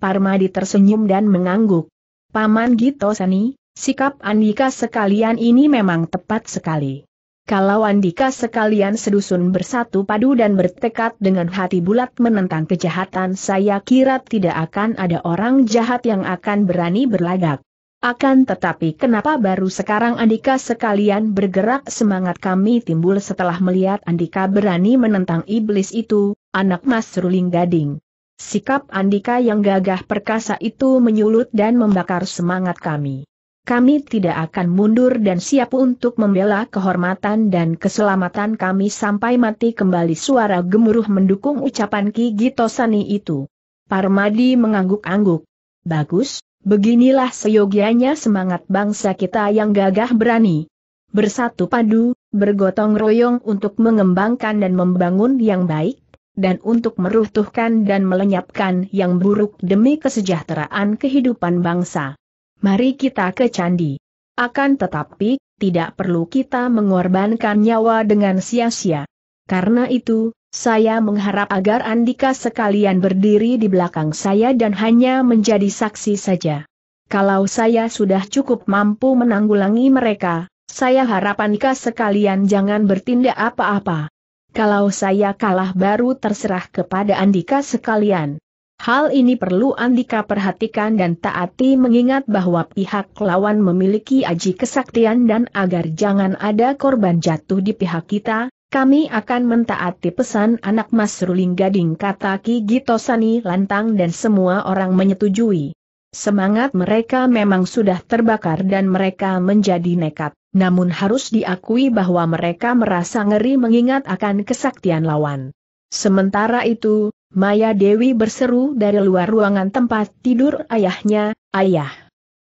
Parmadi tersenyum dan mengangguk. Paman Gitosani, sikap Andika sekalian ini memang tepat sekali. Kalau Andika sekalian sedusun bersatu padu dan bertekad dengan hati bulat menentang kejahatan saya kira tidak akan ada orang jahat yang akan berani berlagak. Akan tetapi kenapa baru sekarang Andika sekalian bergerak semangat kami timbul setelah melihat Andika berani menentang iblis itu, anak Mas Ruling Gading. Sikap Andika yang gagah perkasa itu menyulut dan membakar semangat kami kami tidak akan mundur dan siap untuk membela kehormatan dan keselamatan kami sampai mati kembali suara gemuruh mendukung ucapan Ki Gitosani itu. Parmadi mengangguk-angguk. Bagus, beginilah seyogianya semangat bangsa kita yang gagah berani. Bersatu padu, bergotong royong untuk mengembangkan dan membangun yang baik, dan untuk meruntuhkan dan melenyapkan yang buruk demi kesejahteraan kehidupan bangsa mari kita ke candi. Akan tetapi, tidak perlu kita mengorbankan nyawa dengan sia-sia. Karena itu, saya mengharap agar Andika sekalian berdiri di belakang saya dan hanya menjadi saksi saja. Kalau saya sudah cukup mampu menanggulangi mereka, saya harap Andika sekalian jangan bertindak apa-apa. Kalau saya kalah baru terserah kepada Andika sekalian. Hal ini perlu Andika perhatikan dan taati mengingat bahwa pihak lawan memiliki aji kesaktian dan agar jangan ada korban jatuh di pihak kita, kami akan mentaati pesan anak Mas Ruling Gading kata Ki Gitosani lantang dan semua orang menyetujui. Semangat mereka memang sudah terbakar dan mereka menjadi nekat, namun harus diakui bahwa mereka merasa ngeri mengingat akan kesaktian lawan. Sementara itu, Maya Dewi berseru dari luar ruangan tempat tidur ayahnya, Ayah!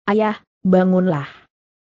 Ayah, bangunlah!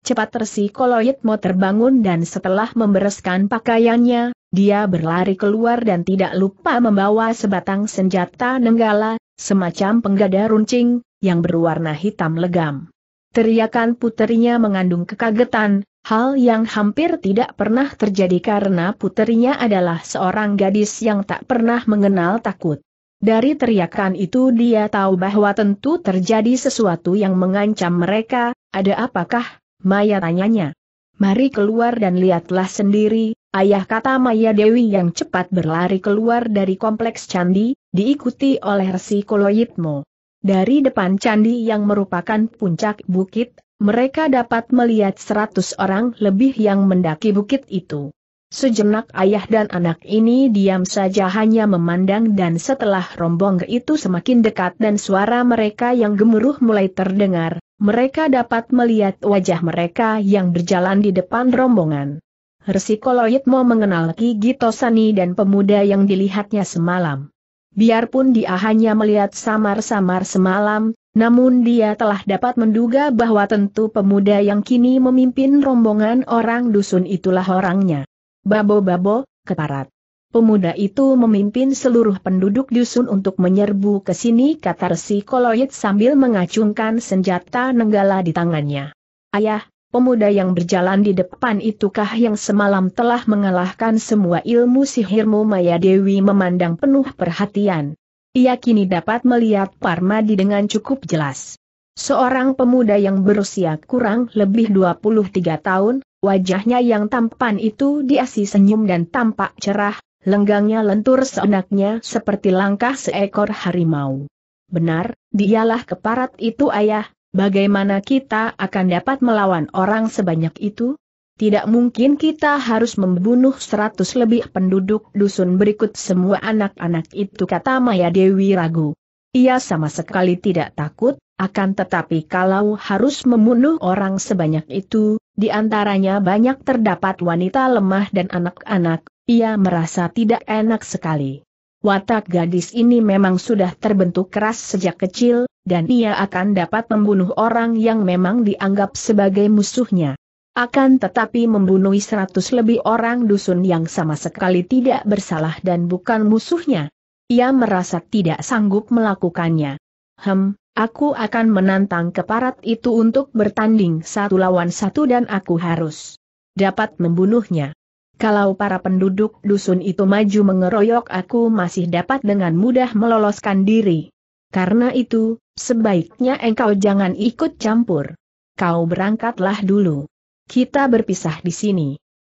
Cepat tersikoloid mau terbangun dan setelah membereskan pakaiannya, dia berlari keluar dan tidak lupa membawa sebatang senjata nenggala, semacam penggada runcing, yang berwarna hitam legam. Teriakan puterinya mengandung kekagetan, hal yang hampir tidak pernah terjadi karena puterinya adalah seorang gadis yang tak pernah mengenal takut. Dari teriakan itu dia tahu bahwa tentu terjadi sesuatu yang mengancam mereka, ada apakah, Maya tanyanya. Mari keluar dan lihatlah sendiri, ayah kata Maya Dewi yang cepat berlari keluar dari kompleks candi, diikuti oleh Resi Koloyitmo. Dari depan candi yang merupakan puncak bukit, mereka dapat melihat seratus orang lebih yang mendaki bukit itu. Sejenak ayah dan anak ini diam saja hanya memandang dan setelah rombong itu semakin dekat dan suara mereka yang gemuruh mulai terdengar, mereka dapat melihat wajah mereka yang berjalan di depan rombongan. Resikoloid mau mengenal Ki Tosani dan pemuda yang dilihatnya semalam. Biarpun dia hanya melihat samar-samar semalam, namun dia telah dapat menduga bahwa tentu pemuda yang kini memimpin rombongan orang dusun itulah orangnya. Babo-babo, keparat. Pemuda itu memimpin seluruh penduduk dusun untuk menyerbu ke sini kata Resi Koloid sambil mengacungkan senjata nenggala di tangannya. Ayah, pemuda yang berjalan di depan itukah yang semalam telah mengalahkan semua ilmu sihirmu Maya Dewi memandang penuh perhatian. Ia kini dapat melihat Parmadi dengan cukup jelas. Seorang pemuda yang berusia kurang lebih 23 tahun, Wajahnya yang tampan itu diasi senyum dan tampak cerah, lenggangnya lentur seenaknya seperti langkah seekor harimau. Benar, dialah keparat itu ayah, bagaimana kita akan dapat melawan orang sebanyak itu? Tidak mungkin kita harus membunuh seratus lebih penduduk dusun berikut semua anak-anak itu kata Maya Dewi ragu. Ia sama sekali tidak takut, akan tetapi kalau harus membunuh orang sebanyak itu, di antaranya banyak terdapat wanita lemah dan anak-anak, ia merasa tidak enak sekali. Watak gadis ini memang sudah terbentuk keras sejak kecil, dan ia akan dapat membunuh orang yang memang dianggap sebagai musuhnya. Akan tetapi membunuh seratus lebih orang dusun yang sama sekali tidak bersalah dan bukan musuhnya. Ia merasa tidak sanggup melakukannya. Hem, Aku akan menantang keparat itu untuk bertanding satu lawan satu dan aku harus dapat membunuhnya. Kalau para penduduk dusun itu maju mengeroyok aku masih dapat dengan mudah meloloskan diri. Karena itu, sebaiknya engkau jangan ikut campur. Kau berangkatlah dulu. Kita berpisah di sini.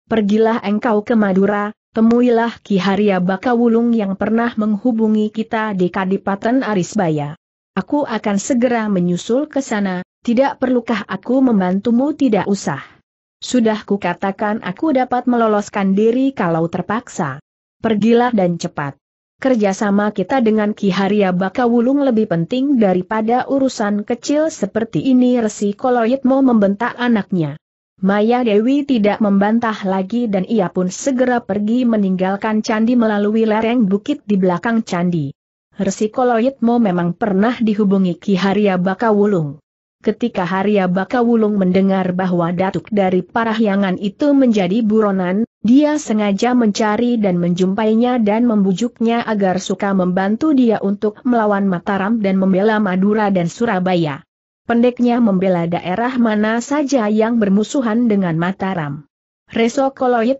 Pergilah engkau ke Madura, temuilah Ki Haria Bakawulung yang pernah menghubungi kita di Kadipaten Arisbaya. Aku akan segera menyusul ke sana, tidak perlukah aku membantumu tidak usah. Sudah kukatakan aku dapat meloloskan diri kalau terpaksa. Pergilah dan cepat. Kerjasama kita dengan Ki Haria Bakawulung lebih penting daripada urusan kecil seperti ini Resi mau membentak anaknya. Maya Dewi tidak membantah lagi dan ia pun segera pergi meninggalkan candi melalui lereng bukit di belakang candi. Resikoloidmo memang pernah dihubungi Ki Haria Bakawulung. Ketika Haria Bakawulung mendengar bahwa datuk dari Parahyangan itu menjadi buronan, dia sengaja mencari dan menjumpainya dan membujuknya agar suka membantu dia untuk melawan Mataram dan membela Madura dan Surabaya. Pendeknya membela daerah mana saja yang bermusuhan dengan Mataram. Reso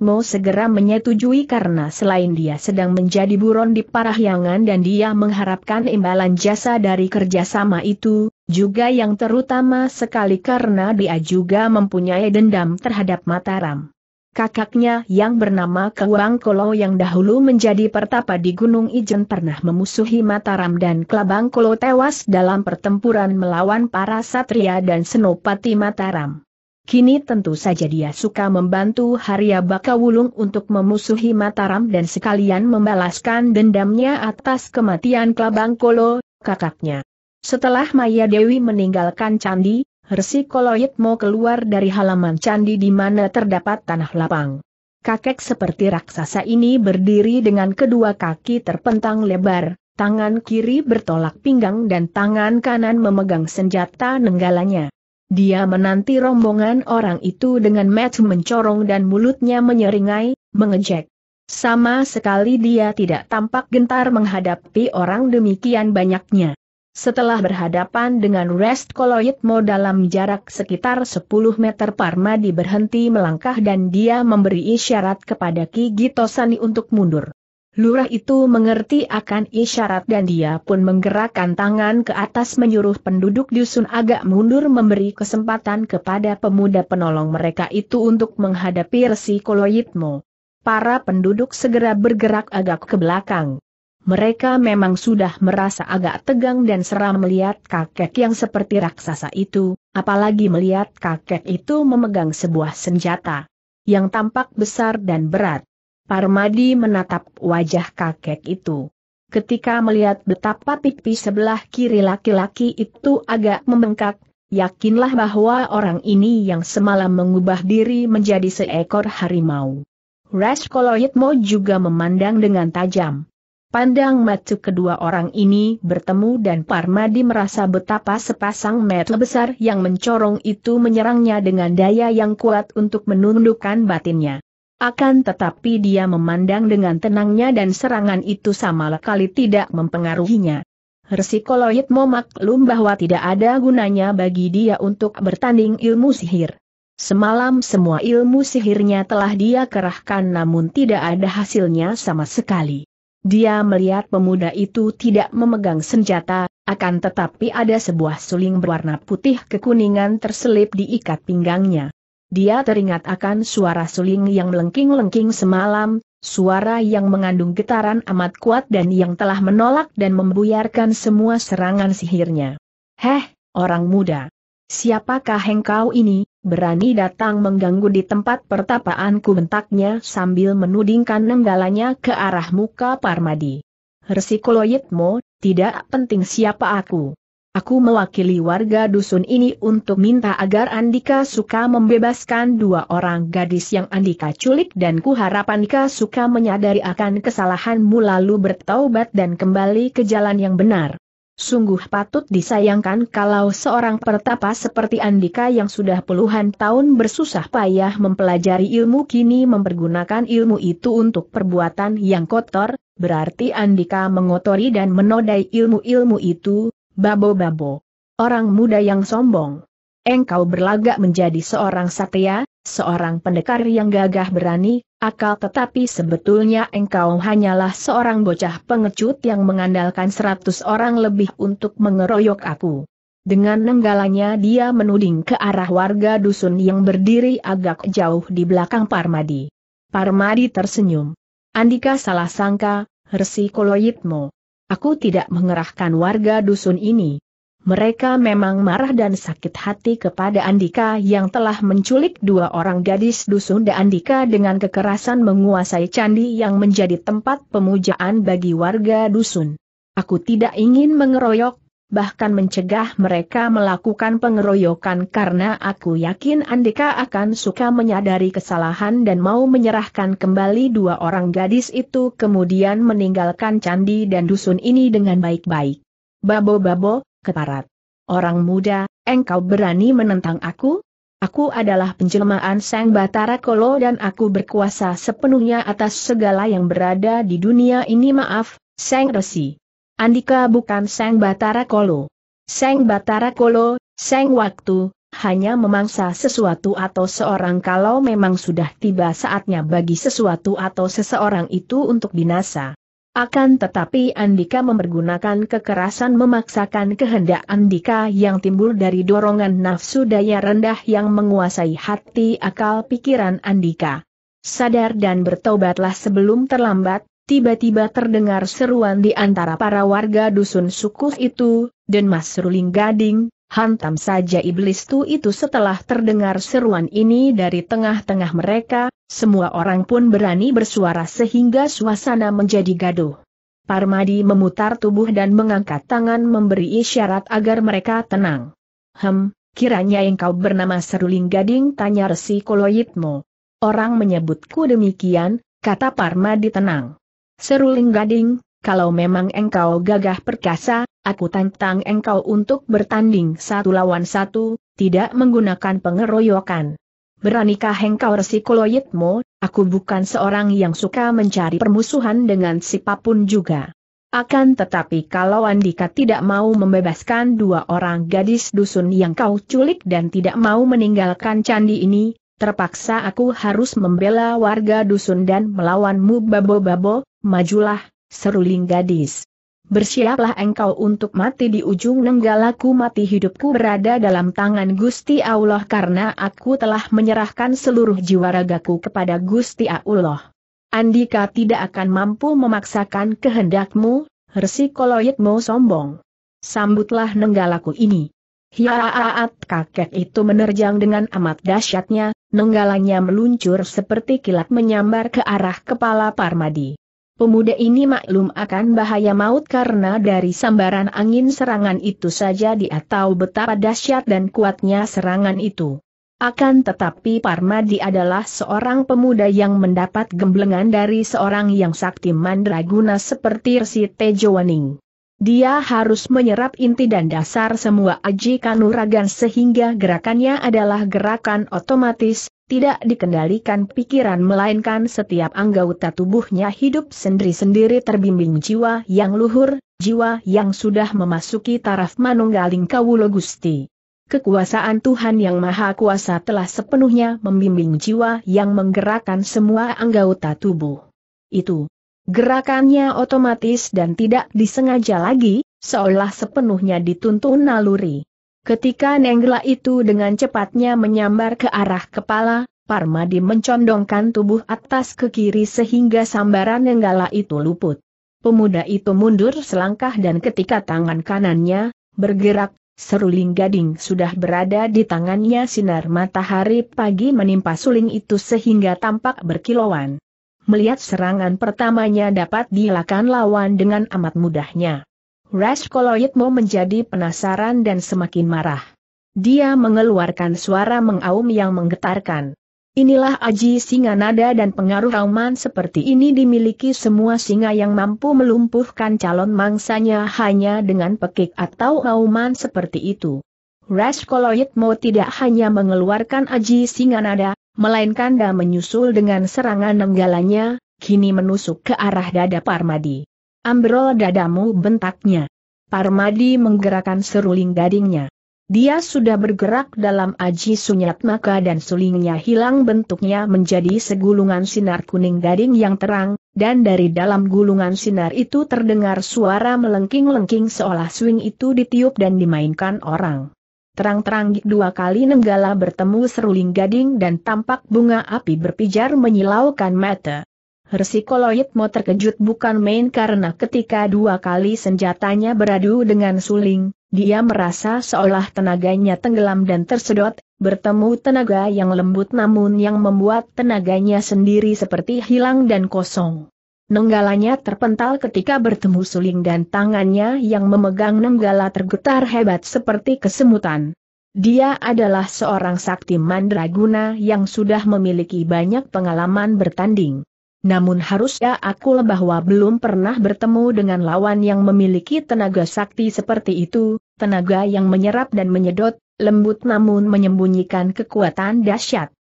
mau segera menyetujui karena selain dia sedang menjadi buron di Parahyangan dan dia mengharapkan imbalan jasa dari kerjasama itu, juga yang terutama sekali karena dia juga mempunyai dendam terhadap Mataram. Kakaknya yang bernama Kewang Kolo yang dahulu menjadi pertapa di Gunung Ijen pernah memusuhi Mataram dan Kelabang Kolo tewas dalam pertempuran melawan para satria dan senopati Mataram. Kini tentu saja dia suka membantu Harya Bakawulung untuk memusuhi Mataram dan sekalian membalaskan dendamnya atas kematian Klabang Kolo, kakaknya. Setelah Maya Dewi meninggalkan candi, Hersi Koloyit mau keluar dari halaman candi di mana terdapat tanah lapang. Kakek seperti raksasa ini berdiri dengan kedua kaki terpentang lebar, tangan kiri bertolak pinggang dan tangan kanan memegang senjata nenggalanya. Dia menanti rombongan orang itu dengan mata mencorong dan mulutnya menyeringai, mengejek. Sama sekali dia tidak tampak gentar menghadapi orang demikian banyaknya. Setelah berhadapan dengan Rest Koloitmo dalam jarak sekitar 10 meter Parmadi berhenti melangkah dan dia memberi isyarat kepada Ki Gitosani untuk mundur. Lurah itu mengerti akan isyarat dan dia pun menggerakkan tangan ke atas menyuruh penduduk dusun agak mundur memberi kesempatan kepada pemuda penolong mereka itu untuk menghadapi resiko koloyitmo. Para penduduk segera bergerak agak ke belakang. Mereka memang sudah merasa agak tegang dan seram melihat kakek yang seperti raksasa itu, apalagi melihat kakek itu memegang sebuah senjata yang tampak besar dan berat. Parmadi menatap wajah kakek itu. Ketika melihat betapa pipi sebelah kiri laki-laki itu agak membengkak, yakinlah bahwa orang ini yang semalam mengubah diri menjadi seekor harimau. Raskoloyitmo juga memandang dengan tajam. Pandang mata kedua orang ini bertemu dan Parmadi merasa betapa sepasang mata besar yang mencorong itu menyerangnya dengan daya yang kuat untuk menundukkan batinnya. Akan tetapi dia memandang dengan tenangnya dan serangan itu sama sekali tidak mempengaruhinya. Resikoloid memaklum maklum bahwa tidak ada gunanya bagi dia untuk bertanding ilmu sihir. Semalam semua ilmu sihirnya telah dia kerahkan namun tidak ada hasilnya sama sekali. Dia melihat pemuda itu tidak memegang senjata, akan tetapi ada sebuah suling berwarna putih kekuningan terselip diikat pinggangnya. Dia teringat akan suara suling yang melengking-lengking semalam, suara yang mengandung getaran amat kuat dan yang telah menolak dan membuyarkan semua serangan sihirnya. Heh, orang muda. Siapakah engkau ini, berani datang mengganggu di tempat pertapaanku bentaknya sambil menudingkan nenggalanya ke arah muka Parmadi. Resiko Resikoloyitmo, tidak penting siapa aku. Aku mewakili warga dusun ini untuk minta agar Andika suka membebaskan dua orang gadis yang Andika culik dan kuharap Andika suka menyadari akan kesalahanmu lalu bertaubat dan kembali ke jalan yang benar. Sungguh patut disayangkan kalau seorang pertapa seperti Andika yang sudah puluhan tahun bersusah payah mempelajari ilmu kini mempergunakan ilmu itu untuk perbuatan yang kotor, berarti Andika mengotori dan menodai ilmu-ilmu itu, babo-babo. Orang muda yang sombong. Engkau berlagak menjadi seorang satya, seorang pendekar yang gagah berani, akal tetapi sebetulnya engkau hanyalah seorang bocah pengecut yang mengandalkan seratus orang lebih untuk mengeroyok aku. Dengan nenggalanya dia menuding ke arah warga dusun yang berdiri agak jauh di belakang Parmadi. Parmadi tersenyum. Andika salah sangka, resi koloyitmu. Aku tidak mengerahkan warga dusun ini. Mereka memang marah dan sakit hati kepada Andika yang telah menculik dua orang gadis dusun dan Andika dengan kekerasan menguasai candi yang menjadi tempat pemujaan bagi warga dusun. Aku tidak ingin mengeroyok, bahkan mencegah mereka melakukan pengeroyokan karena aku yakin Andika akan suka menyadari kesalahan dan mau menyerahkan kembali dua orang gadis itu kemudian meninggalkan candi dan dusun ini dengan baik-baik. Babo-babo, keparat. Orang muda, engkau berani menentang aku? Aku adalah penjelmaan Sang Batara Kolo dan aku berkuasa sepenuhnya atas segala yang berada di dunia ini maaf, Sang Resi. Andika bukan Seng Batara Kolo. Seng Batara Kolo, Seng Waktu, hanya memangsa sesuatu atau seorang kalau memang sudah tiba saatnya bagi sesuatu atau seseorang itu untuk binasa. Akan tetapi Andika mempergunakan kekerasan memaksakan kehendak Andika yang timbul dari dorongan nafsu daya rendah yang menguasai hati akal pikiran Andika. Sadar dan bertobatlah sebelum terlambat, tiba-tiba terdengar seruan di antara para warga dusun suku itu, dan Mas Ruling Gading, hantam saja iblis tu itu setelah terdengar seruan ini dari tengah-tengah mereka, semua orang pun berani bersuara sehingga suasana menjadi gaduh. Parmadi memutar tubuh dan mengangkat tangan memberi isyarat agar mereka tenang. Hem, kiranya engkau bernama Seruling Gading tanya Resi Koloyitmo. Orang menyebutku demikian, kata Parmadi tenang. Seruling gading, kalau memang engkau gagah perkasa, aku tantang engkau untuk bertanding satu lawan satu, tidak menggunakan pengeroyokan. Beranikah engkau resiko loyitmu, aku bukan seorang yang suka mencari permusuhan dengan siapapun juga. Akan tetapi kalau Andika tidak mau membebaskan dua orang gadis dusun yang kau culik dan tidak mau meninggalkan candi ini, terpaksa aku harus membela warga dusun dan melawanmu babo-babo, majulah, seruling gadis. Bersiaplah engkau untuk mati di ujung nenggalaku mati hidupku berada dalam tangan Gusti Allah karena aku telah menyerahkan seluruh jiwa ragaku kepada Gusti Allah. Andika tidak akan mampu memaksakan kehendakmu, resi koloyetmu sombong. Sambutlah nenggalaku ini. Hiaat kakek itu menerjang dengan amat dahsyatnya, nenggalanya meluncur seperti kilat menyambar ke arah kepala Parmadi. Pemuda ini maklum akan bahaya maut karena dari sambaran angin serangan itu saja dia tahu betapa dahsyat dan kuatnya serangan itu. Akan tetapi Parmadi adalah seorang pemuda yang mendapat gemblengan dari seorang yang sakti mandraguna seperti Tejo Wening. Dia harus menyerap inti dan dasar semua aji kanuragan sehingga gerakannya adalah gerakan otomatis, tidak dikendalikan pikiran melainkan setiap anggota tubuhnya hidup sendiri-sendiri terbimbing jiwa yang luhur, jiwa yang sudah memasuki taraf manunggaling kawulo gusti. Kekuasaan Tuhan yang Maha Kuasa telah sepenuhnya membimbing jiwa yang menggerakkan semua anggota tubuh. Itu gerakannya otomatis dan tidak disengaja lagi, seolah sepenuhnya dituntun naluri. Ketika Nenggla itu dengan cepatnya menyambar ke arah kepala, Parmadi mencondongkan tubuh atas ke kiri sehingga sambaran Nenggala itu luput. Pemuda itu mundur selangkah dan ketika tangan kanannya bergerak, seruling gading sudah berada di tangannya sinar matahari pagi menimpa suling itu sehingga tampak berkilauan melihat serangan pertamanya dapat dilakukan lawan dengan amat mudahnya. Rash Koloidmo menjadi penasaran dan semakin marah. Dia mengeluarkan suara mengaum yang menggetarkan. Inilah aji singa nada dan pengaruh auman seperti ini dimiliki semua singa yang mampu melumpuhkan calon mangsanya hanya dengan pekik atau auman seperti itu. Rash Koloidmo tidak hanya mengeluarkan aji singa nada, melainkan dia menyusul dengan serangan nenggalanya, kini menusuk ke arah dada Parmadi. Ambrol dadamu bentaknya. Parmadi menggerakkan seruling gadingnya. Dia sudah bergerak dalam aji sunyat maka dan sulingnya hilang bentuknya menjadi segulungan sinar kuning gading yang terang, dan dari dalam gulungan sinar itu terdengar suara melengking-lengking seolah swing itu ditiup dan dimainkan orang. Terang-terang dua kali nenggala bertemu seruling gading dan tampak bunga api berpijar menyilaukan mata. Hersikoloid mau terkejut bukan main karena ketika dua kali senjatanya beradu dengan suling, dia merasa seolah tenaganya tenggelam dan tersedot, bertemu tenaga yang lembut namun yang membuat tenaganya sendiri seperti hilang dan kosong. Nenggalanya terpental ketika bertemu suling dan tangannya yang memegang nenggala tergetar hebat seperti kesemutan. Dia adalah seorang sakti mandraguna yang sudah memiliki banyak pengalaman bertanding namun harusnya aku bahwa belum pernah bertemu dengan lawan yang memiliki tenaga sakti seperti itu, tenaga yang menyerap dan menyedot, lembut namun menyembunyikan kekuatan dahsyat.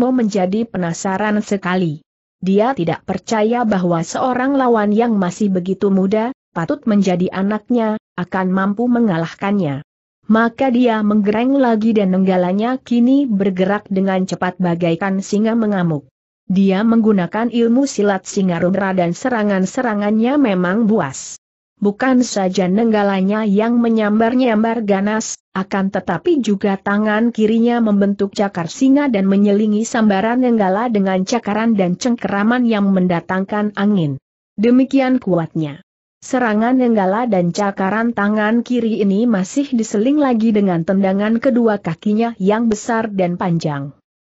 mau menjadi penasaran sekali. Dia tidak percaya bahwa seorang lawan yang masih begitu muda, patut menjadi anaknya, akan mampu mengalahkannya. Maka dia menggereng lagi dan nenggalanya kini bergerak dengan cepat bagaikan singa mengamuk. Dia menggunakan ilmu silat Singarudra dan serangan-serangannya memang buas. Bukan saja nenggalanya yang menyambar-nyambar ganas, akan tetapi juga tangan kirinya membentuk cakar singa dan menyelingi sambaran nenggala dengan cakaran dan cengkeraman yang mendatangkan angin. Demikian kuatnya. Serangan nenggala dan cakaran tangan kiri ini masih diseling lagi dengan tendangan kedua kakinya yang besar dan panjang.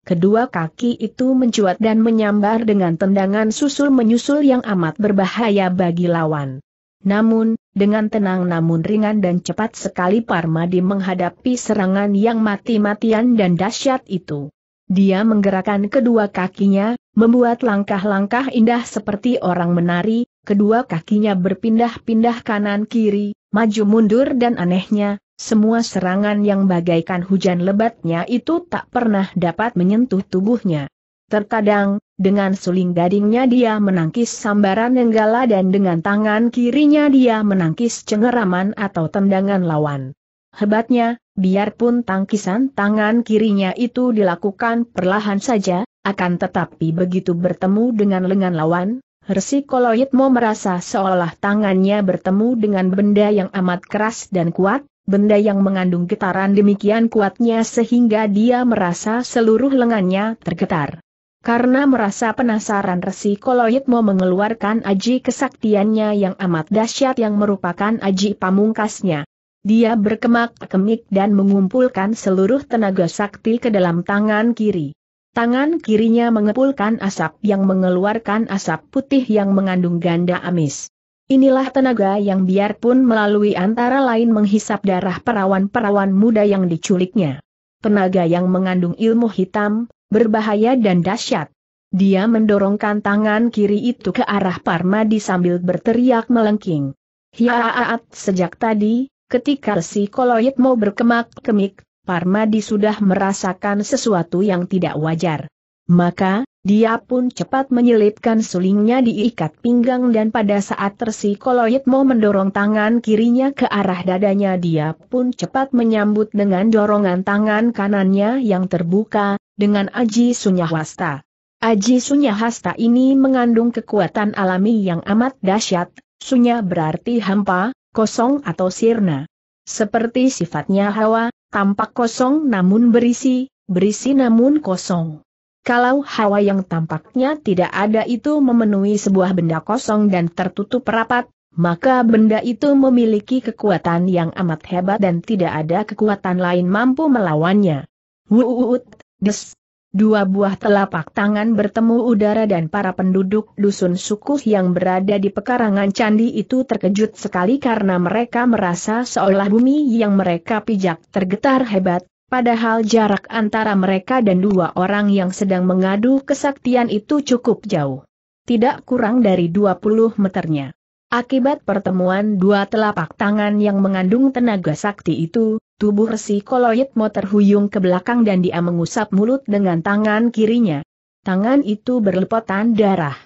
Kedua kaki itu mencuat dan menyambar dengan tendangan susul-menyusul yang amat berbahaya bagi lawan. Namun, dengan tenang namun ringan dan cepat sekali Parmadi menghadapi serangan yang mati-matian dan dahsyat itu. Dia menggerakkan kedua kakinya, membuat langkah-langkah indah seperti orang menari, kedua kakinya berpindah-pindah kanan-kiri, maju mundur dan anehnya, semua serangan yang bagaikan hujan lebatnya itu tak pernah dapat menyentuh tubuhnya. Terkadang, dengan suling gadingnya dia menangkis sambaran nenggala dan dengan tangan kirinya dia menangkis cengeraman atau tendangan lawan. Hebatnya, biarpun tangkisan tangan kirinya itu dilakukan perlahan saja, akan tetapi begitu bertemu dengan lengan lawan, Hersikoloidmo merasa seolah tangannya bertemu dengan benda yang amat keras dan kuat, benda yang mengandung getaran demikian kuatnya sehingga dia merasa seluruh lengannya tergetar. Karena merasa penasaran Resi Koloid mau mengeluarkan aji kesaktiannya yang amat dahsyat yang merupakan aji pamungkasnya. Dia berkemak-kemik dan mengumpulkan seluruh tenaga sakti ke dalam tangan kiri. Tangan kirinya mengepulkan asap yang mengeluarkan asap putih yang mengandung ganda amis. Inilah tenaga yang biarpun melalui antara lain menghisap darah perawan-perawan muda yang diculiknya. Tenaga yang mengandung ilmu hitam, berbahaya dan dahsyat. Dia mendorongkan tangan kiri itu ke arah Parmadi sambil berteriak melengking. Hiaat sejak tadi, ketika si koloid mau berkemak-kemik, Parmadi sudah merasakan sesuatu yang tidak wajar. Maka, dia pun cepat menyelipkan sulingnya diikat pinggang dan pada saat tersikoloid mau mendorong tangan kirinya ke arah dadanya dia pun cepat menyambut dengan dorongan tangan kanannya yang terbuka, dengan Aji Sunyahwasta. Aji Sunyahasta ini mengandung kekuatan alami yang amat dahsyat, sunya berarti hampa, kosong atau sirna. Seperti sifatnya hawa, tampak kosong namun berisi, berisi namun kosong kalau hawa yang tampaknya tidak ada itu memenuhi sebuah benda kosong dan tertutup rapat, maka benda itu memiliki kekuatan yang amat hebat dan tidak ada kekuatan lain mampu melawannya. Wuut, des. Dua buah telapak tangan bertemu udara dan para penduduk dusun suku yang berada di pekarangan candi itu terkejut sekali karena mereka merasa seolah bumi yang mereka pijak tergetar hebat, Padahal jarak antara mereka dan dua orang yang sedang mengadu kesaktian itu cukup jauh. Tidak kurang dari 20 meternya. Akibat pertemuan dua telapak tangan yang mengandung tenaga sakti itu, tubuh resi mau terhuyung ke belakang dan dia mengusap mulut dengan tangan kirinya. Tangan itu berlepotan darah.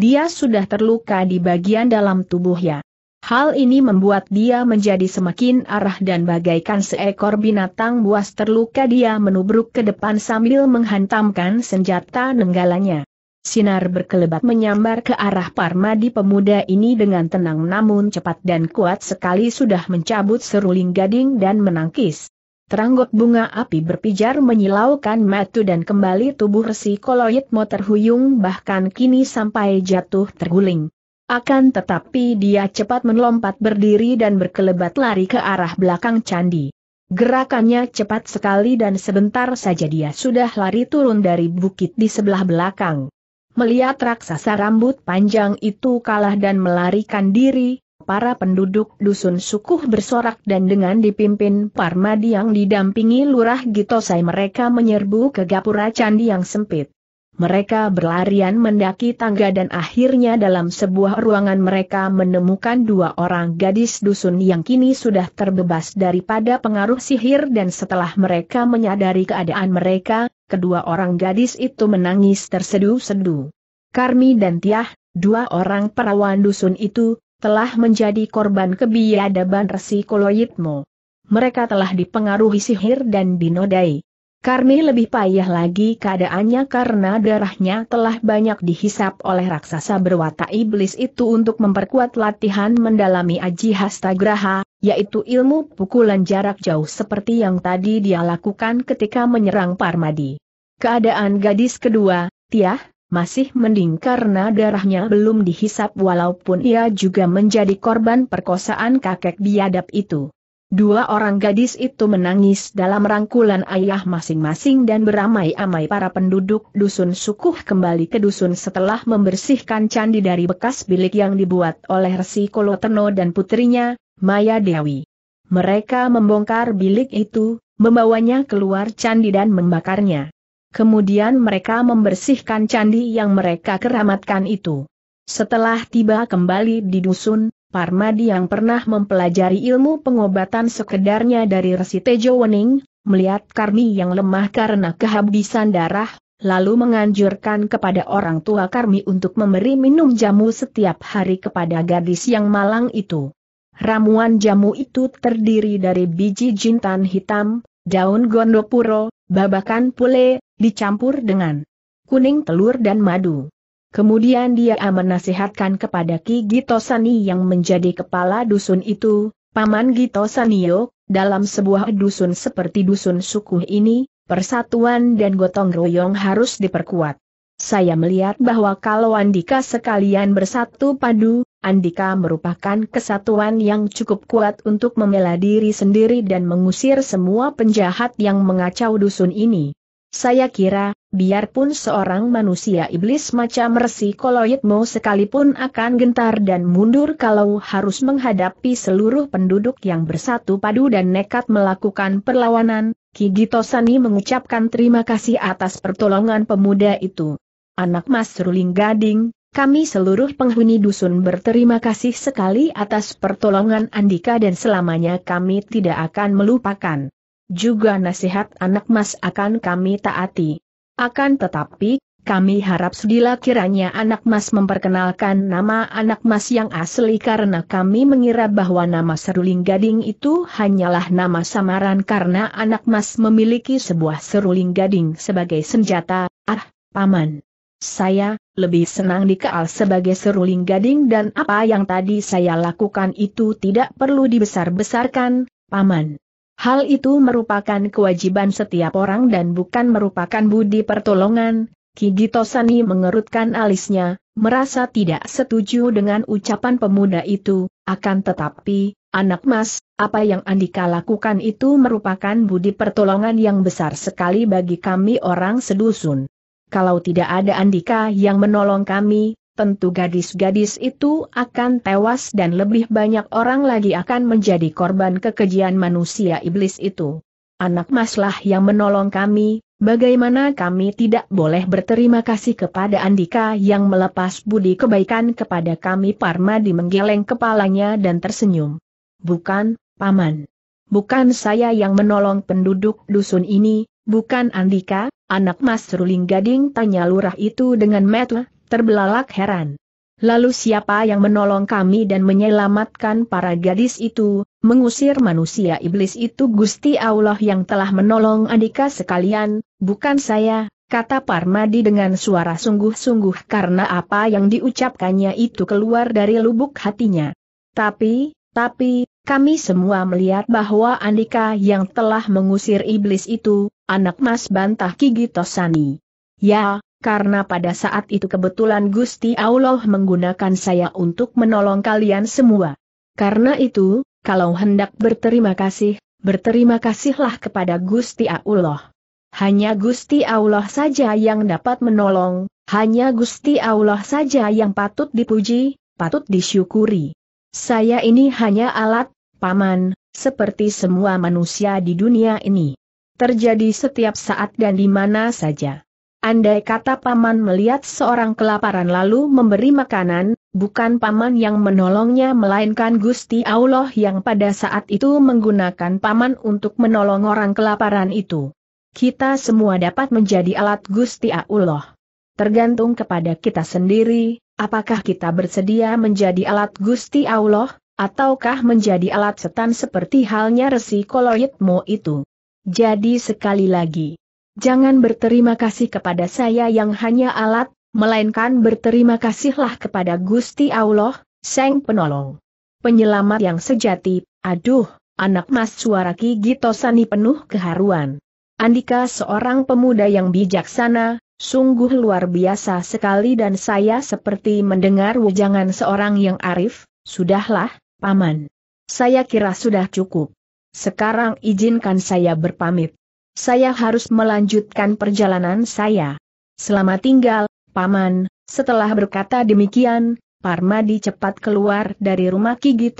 Dia sudah terluka di bagian dalam tubuhnya. Hal ini membuat dia menjadi semakin arah dan bagaikan seekor binatang buas terluka dia menubruk ke depan sambil menghantamkan senjata nenggalanya. Sinar berkelebat menyambar ke arah Parmadi pemuda ini dengan tenang namun cepat dan kuat sekali sudah mencabut seruling gading dan menangkis. Teranggot bunga api berpijar menyilaukan matu dan kembali tubuh resi koloid huyung bahkan kini sampai jatuh terguling. Akan tetapi dia cepat melompat berdiri dan berkelebat lari ke arah belakang candi. Gerakannya cepat sekali dan sebentar saja dia sudah lari turun dari bukit di sebelah belakang. Melihat raksasa rambut panjang itu kalah dan melarikan diri, para penduduk dusun sukuh bersorak dan dengan dipimpin Parmadi yang didampingi Lurah Gitosai mereka menyerbu ke gapura candi yang sempit. Mereka berlarian mendaki tangga dan akhirnya dalam sebuah ruangan mereka menemukan dua orang gadis dusun yang kini sudah terbebas daripada pengaruh sihir dan setelah mereka menyadari keadaan mereka, kedua orang gadis itu menangis tersedu sedu Karmi dan Tiah, dua orang perawan dusun itu, telah menjadi korban kebiadaban resi koloidmo. Mereka telah dipengaruhi sihir dan dinodai. Karmi lebih payah lagi keadaannya karena darahnya telah banyak dihisap oleh raksasa berwatak iblis itu untuk memperkuat latihan mendalami Aji Hastagraha, yaitu ilmu pukulan jarak jauh seperti yang tadi dia lakukan ketika menyerang Parmadi. Keadaan gadis kedua, Tiah, masih mending karena darahnya belum dihisap walaupun ia juga menjadi korban perkosaan kakek biadab itu. Dua orang gadis itu menangis dalam rangkulan ayah masing-masing dan beramai-amai para penduduk dusun Sukuh kembali ke dusun setelah membersihkan candi dari bekas bilik yang dibuat oleh Resi Koloteno dan putrinya, Maya Dewi. Mereka membongkar bilik itu, membawanya keluar candi dan membakarnya. Kemudian mereka membersihkan candi yang mereka keramatkan itu. Setelah tiba kembali di dusun, Parmadi yang pernah mempelajari ilmu pengobatan sekedarnya dari Resi Tejo Wening, melihat Karmi yang lemah karena kehabisan darah, lalu menganjurkan kepada orang tua Karmi untuk memberi minum jamu setiap hari kepada gadis yang malang itu. Ramuan jamu itu terdiri dari biji jintan hitam, daun gondopuro, babakan pule, dicampur dengan kuning telur dan madu. Kemudian dia menasihatkan kepada Ki Gitosani yang menjadi kepala dusun itu, Paman Gitosanio, dalam sebuah dusun seperti dusun suku ini, persatuan dan gotong royong harus diperkuat. Saya melihat bahwa kalau Andika sekalian bersatu padu, Andika merupakan kesatuan yang cukup kuat untuk membela diri sendiri dan mengusir semua penjahat yang mengacau dusun ini. Saya kira, biarpun seorang manusia iblis macam resi koloid mau sekalipun akan gentar dan mundur kalau harus menghadapi seluruh penduduk yang bersatu padu dan nekat melakukan perlawanan, Kigito Sani mengucapkan terima kasih atas pertolongan pemuda itu. Anak Mas Ruling Gading, kami seluruh penghuni dusun berterima kasih sekali atas pertolongan Andika dan selamanya kami tidak akan melupakan. Juga nasihat anak mas akan kami taati. Akan tetapi, kami harap sedila kiranya anak mas memperkenalkan nama anak mas yang asli karena kami mengira bahwa nama seruling gading itu hanyalah nama samaran karena anak mas memiliki sebuah seruling gading sebagai senjata, ah, paman. Saya, lebih senang dikeal sebagai seruling gading dan apa yang tadi saya lakukan itu tidak perlu dibesar-besarkan, paman. Hal itu merupakan kewajiban setiap orang dan bukan merupakan budi pertolongan. Kigitosani mengerutkan alisnya, merasa tidak setuju dengan ucapan pemuda itu, akan tetapi, anak mas, apa yang Andika lakukan itu merupakan budi pertolongan yang besar sekali bagi kami orang sedusun. Kalau tidak ada Andika yang menolong kami, tentu gadis-gadis itu akan tewas dan lebih banyak orang lagi akan menjadi korban kekejian manusia iblis itu. Anak maslah yang menolong kami, bagaimana kami tidak boleh berterima kasih kepada Andika yang melepas budi kebaikan kepada kami Parma di menggeleng kepalanya dan tersenyum. Bukan, Paman. Bukan saya yang menolong penduduk dusun ini, bukan Andika, anak Mas Ruling Gading tanya lurah itu dengan metu terbelalak heran. Lalu siapa yang menolong kami dan menyelamatkan para gadis itu, mengusir manusia iblis itu Gusti Allah yang telah menolong Andika sekalian, bukan saya, kata Parmadi dengan suara sungguh-sungguh karena apa yang diucapkannya itu keluar dari lubuk hatinya. Tapi, tapi, kami semua melihat bahwa Andika yang telah mengusir iblis itu, anak mas bantah Kigitosani. Ya, karena pada saat itu kebetulan Gusti Allah menggunakan saya untuk menolong kalian semua. Karena itu, kalau hendak berterima kasih, berterima kasihlah kepada Gusti Allah. Hanya Gusti Allah saja yang dapat menolong, hanya Gusti Allah saja yang patut dipuji, patut disyukuri. Saya ini hanya alat, paman, seperti semua manusia di dunia ini. Terjadi setiap saat dan di mana saja. Andai kata paman melihat seorang kelaparan lalu memberi makanan, bukan paman yang menolongnya melainkan Gusti Allah yang pada saat itu menggunakan paman untuk menolong orang kelaparan itu. Kita semua dapat menjadi alat Gusti Allah. Tergantung kepada kita sendiri, apakah kita bersedia menjadi alat Gusti Allah, ataukah menjadi alat setan seperti halnya resi koloidmu itu. Jadi sekali lagi, jangan berterima kasih kepada saya yang hanya alat, melainkan berterima kasihlah kepada Gusti Allah, Sang Penolong. Penyelamat yang sejati, aduh, anak mas suara Ki Gitosani penuh keharuan. Andika seorang pemuda yang bijaksana, sungguh luar biasa sekali dan saya seperti mendengar wujangan seorang yang arif, sudahlah, Paman. Saya kira sudah cukup. Sekarang izinkan saya berpamit saya harus melanjutkan perjalanan saya. Selamat tinggal, Paman, setelah berkata demikian, Parmadi cepat keluar dari rumah Kigi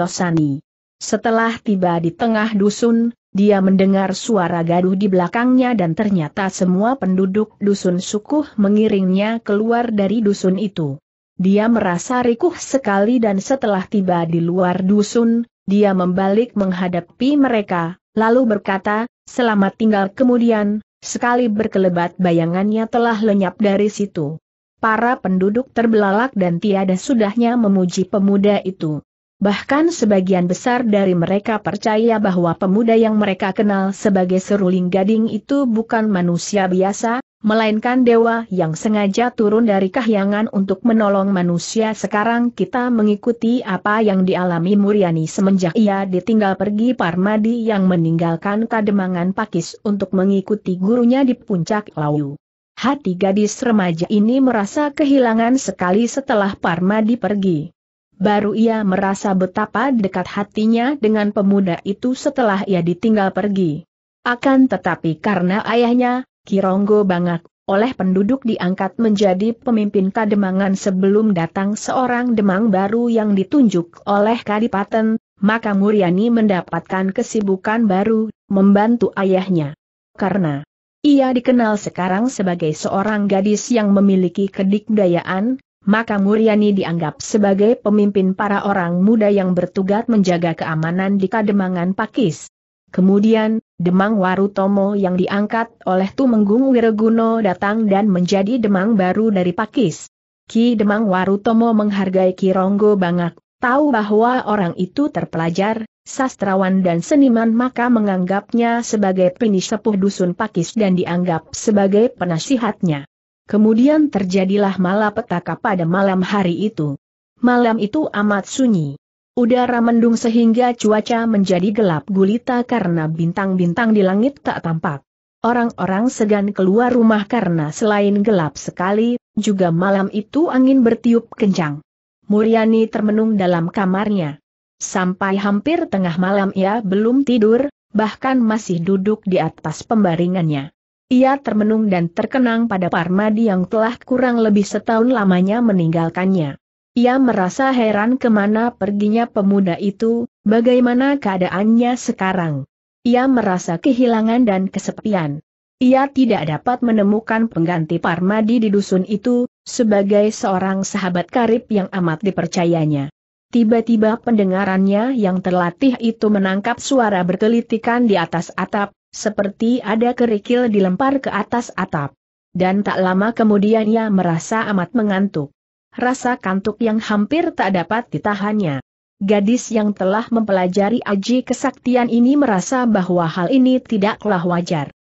Setelah tiba di tengah dusun, dia mendengar suara gaduh di belakangnya dan ternyata semua penduduk dusun sukuh mengiringnya keluar dari dusun itu. Dia merasa rikuh sekali dan setelah tiba di luar dusun, dia membalik menghadapi mereka, lalu berkata, Selamat tinggal kemudian, sekali berkelebat bayangannya telah lenyap dari situ. Para penduduk terbelalak dan tiada sudahnya memuji pemuda itu. Bahkan sebagian besar dari mereka percaya bahwa pemuda yang mereka kenal sebagai seruling gading itu bukan manusia biasa, melainkan dewa yang sengaja turun dari kahyangan untuk menolong manusia. Sekarang kita mengikuti apa yang dialami Muriani semenjak ia ditinggal pergi Parmadi yang meninggalkan kademangan Pakis untuk mengikuti gurunya di puncak Lawu. Hati gadis remaja ini merasa kehilangan sekali setelah Parmadi pergi. Baru ia merasa betapa dekat hatinya dengan pemuda itu setelah ia ditinggal pergi. Akan tetapi karena ayahnya, Kironggo Bangak, oleh penduduk diangkat menjadi pemimpin Kademangan sebelum datang seorang Demang baru yang ditunjuk oleh Kadipaten, maka Muriani mendapatkan kesibukan baru, membantu ayahnya. Karena ia dikenal sekarang sebagai seorang gadis yang memiliki kedikdayaan, maka Muriani dianggap sebagai pemimpin para orang muda yang bertugas menjaga keamanan di Kademangan Pakis. Kemudian, Demang Warutomo yang diangkat oleh Tumenggung Wiraguno datang dan menjadi Demang baru dari Pakis. Ki Demang Warutomo menghargai Ki Ronggo Bangak, tahu bahwa orang itu terpelajar, sastrawan dan seniman maka menganggapnya sebagai penisepuh dusun Pakis dan dianggap sebagai penasihatnya. Kemudian terjadilah malapetaka pada malam hari itu. Malam itu amat sunyi. Udara mendung sehingga cuaca menjadi gelap gulita karena bintang-bintang di langit tak tampak. Orang-orang segan keluar rumah karena selain gelap sekali, juga malam itu angin bertiup kencang. Muriani termenung dalam kamarnya. Sampai hampir tengah malam ia belum tidur, bahkan masih duduk di atas pembaringannya. Ia termenung dan terkenang pada Parmadi yang telah kurang lebih setahun lamanya meninggalkannya. Ia merasa heran kemana perginya pemuda itu, bagaimana keadaannya sekarang. Ia merasa kehilangan dan kesepian. Ia tidak dapat menemukan pengganti Parmadi di dusun itu, sebagai seorang sahabat karib yang amat dipercayanya. Tiba-tiba pendengarannya yang terlatih itu menangkap suara berkelitikan di atas atap, seperti ada kerikil dilempar ke atas atap. Dan tak lama kemudian ia merasa amat mengantuk rasa kantuk yang hampir tak dapat ditahannya. Gadis yang telah mempelajari aji kesaktian ini merasa bahwa hal ini tidaklah wajar.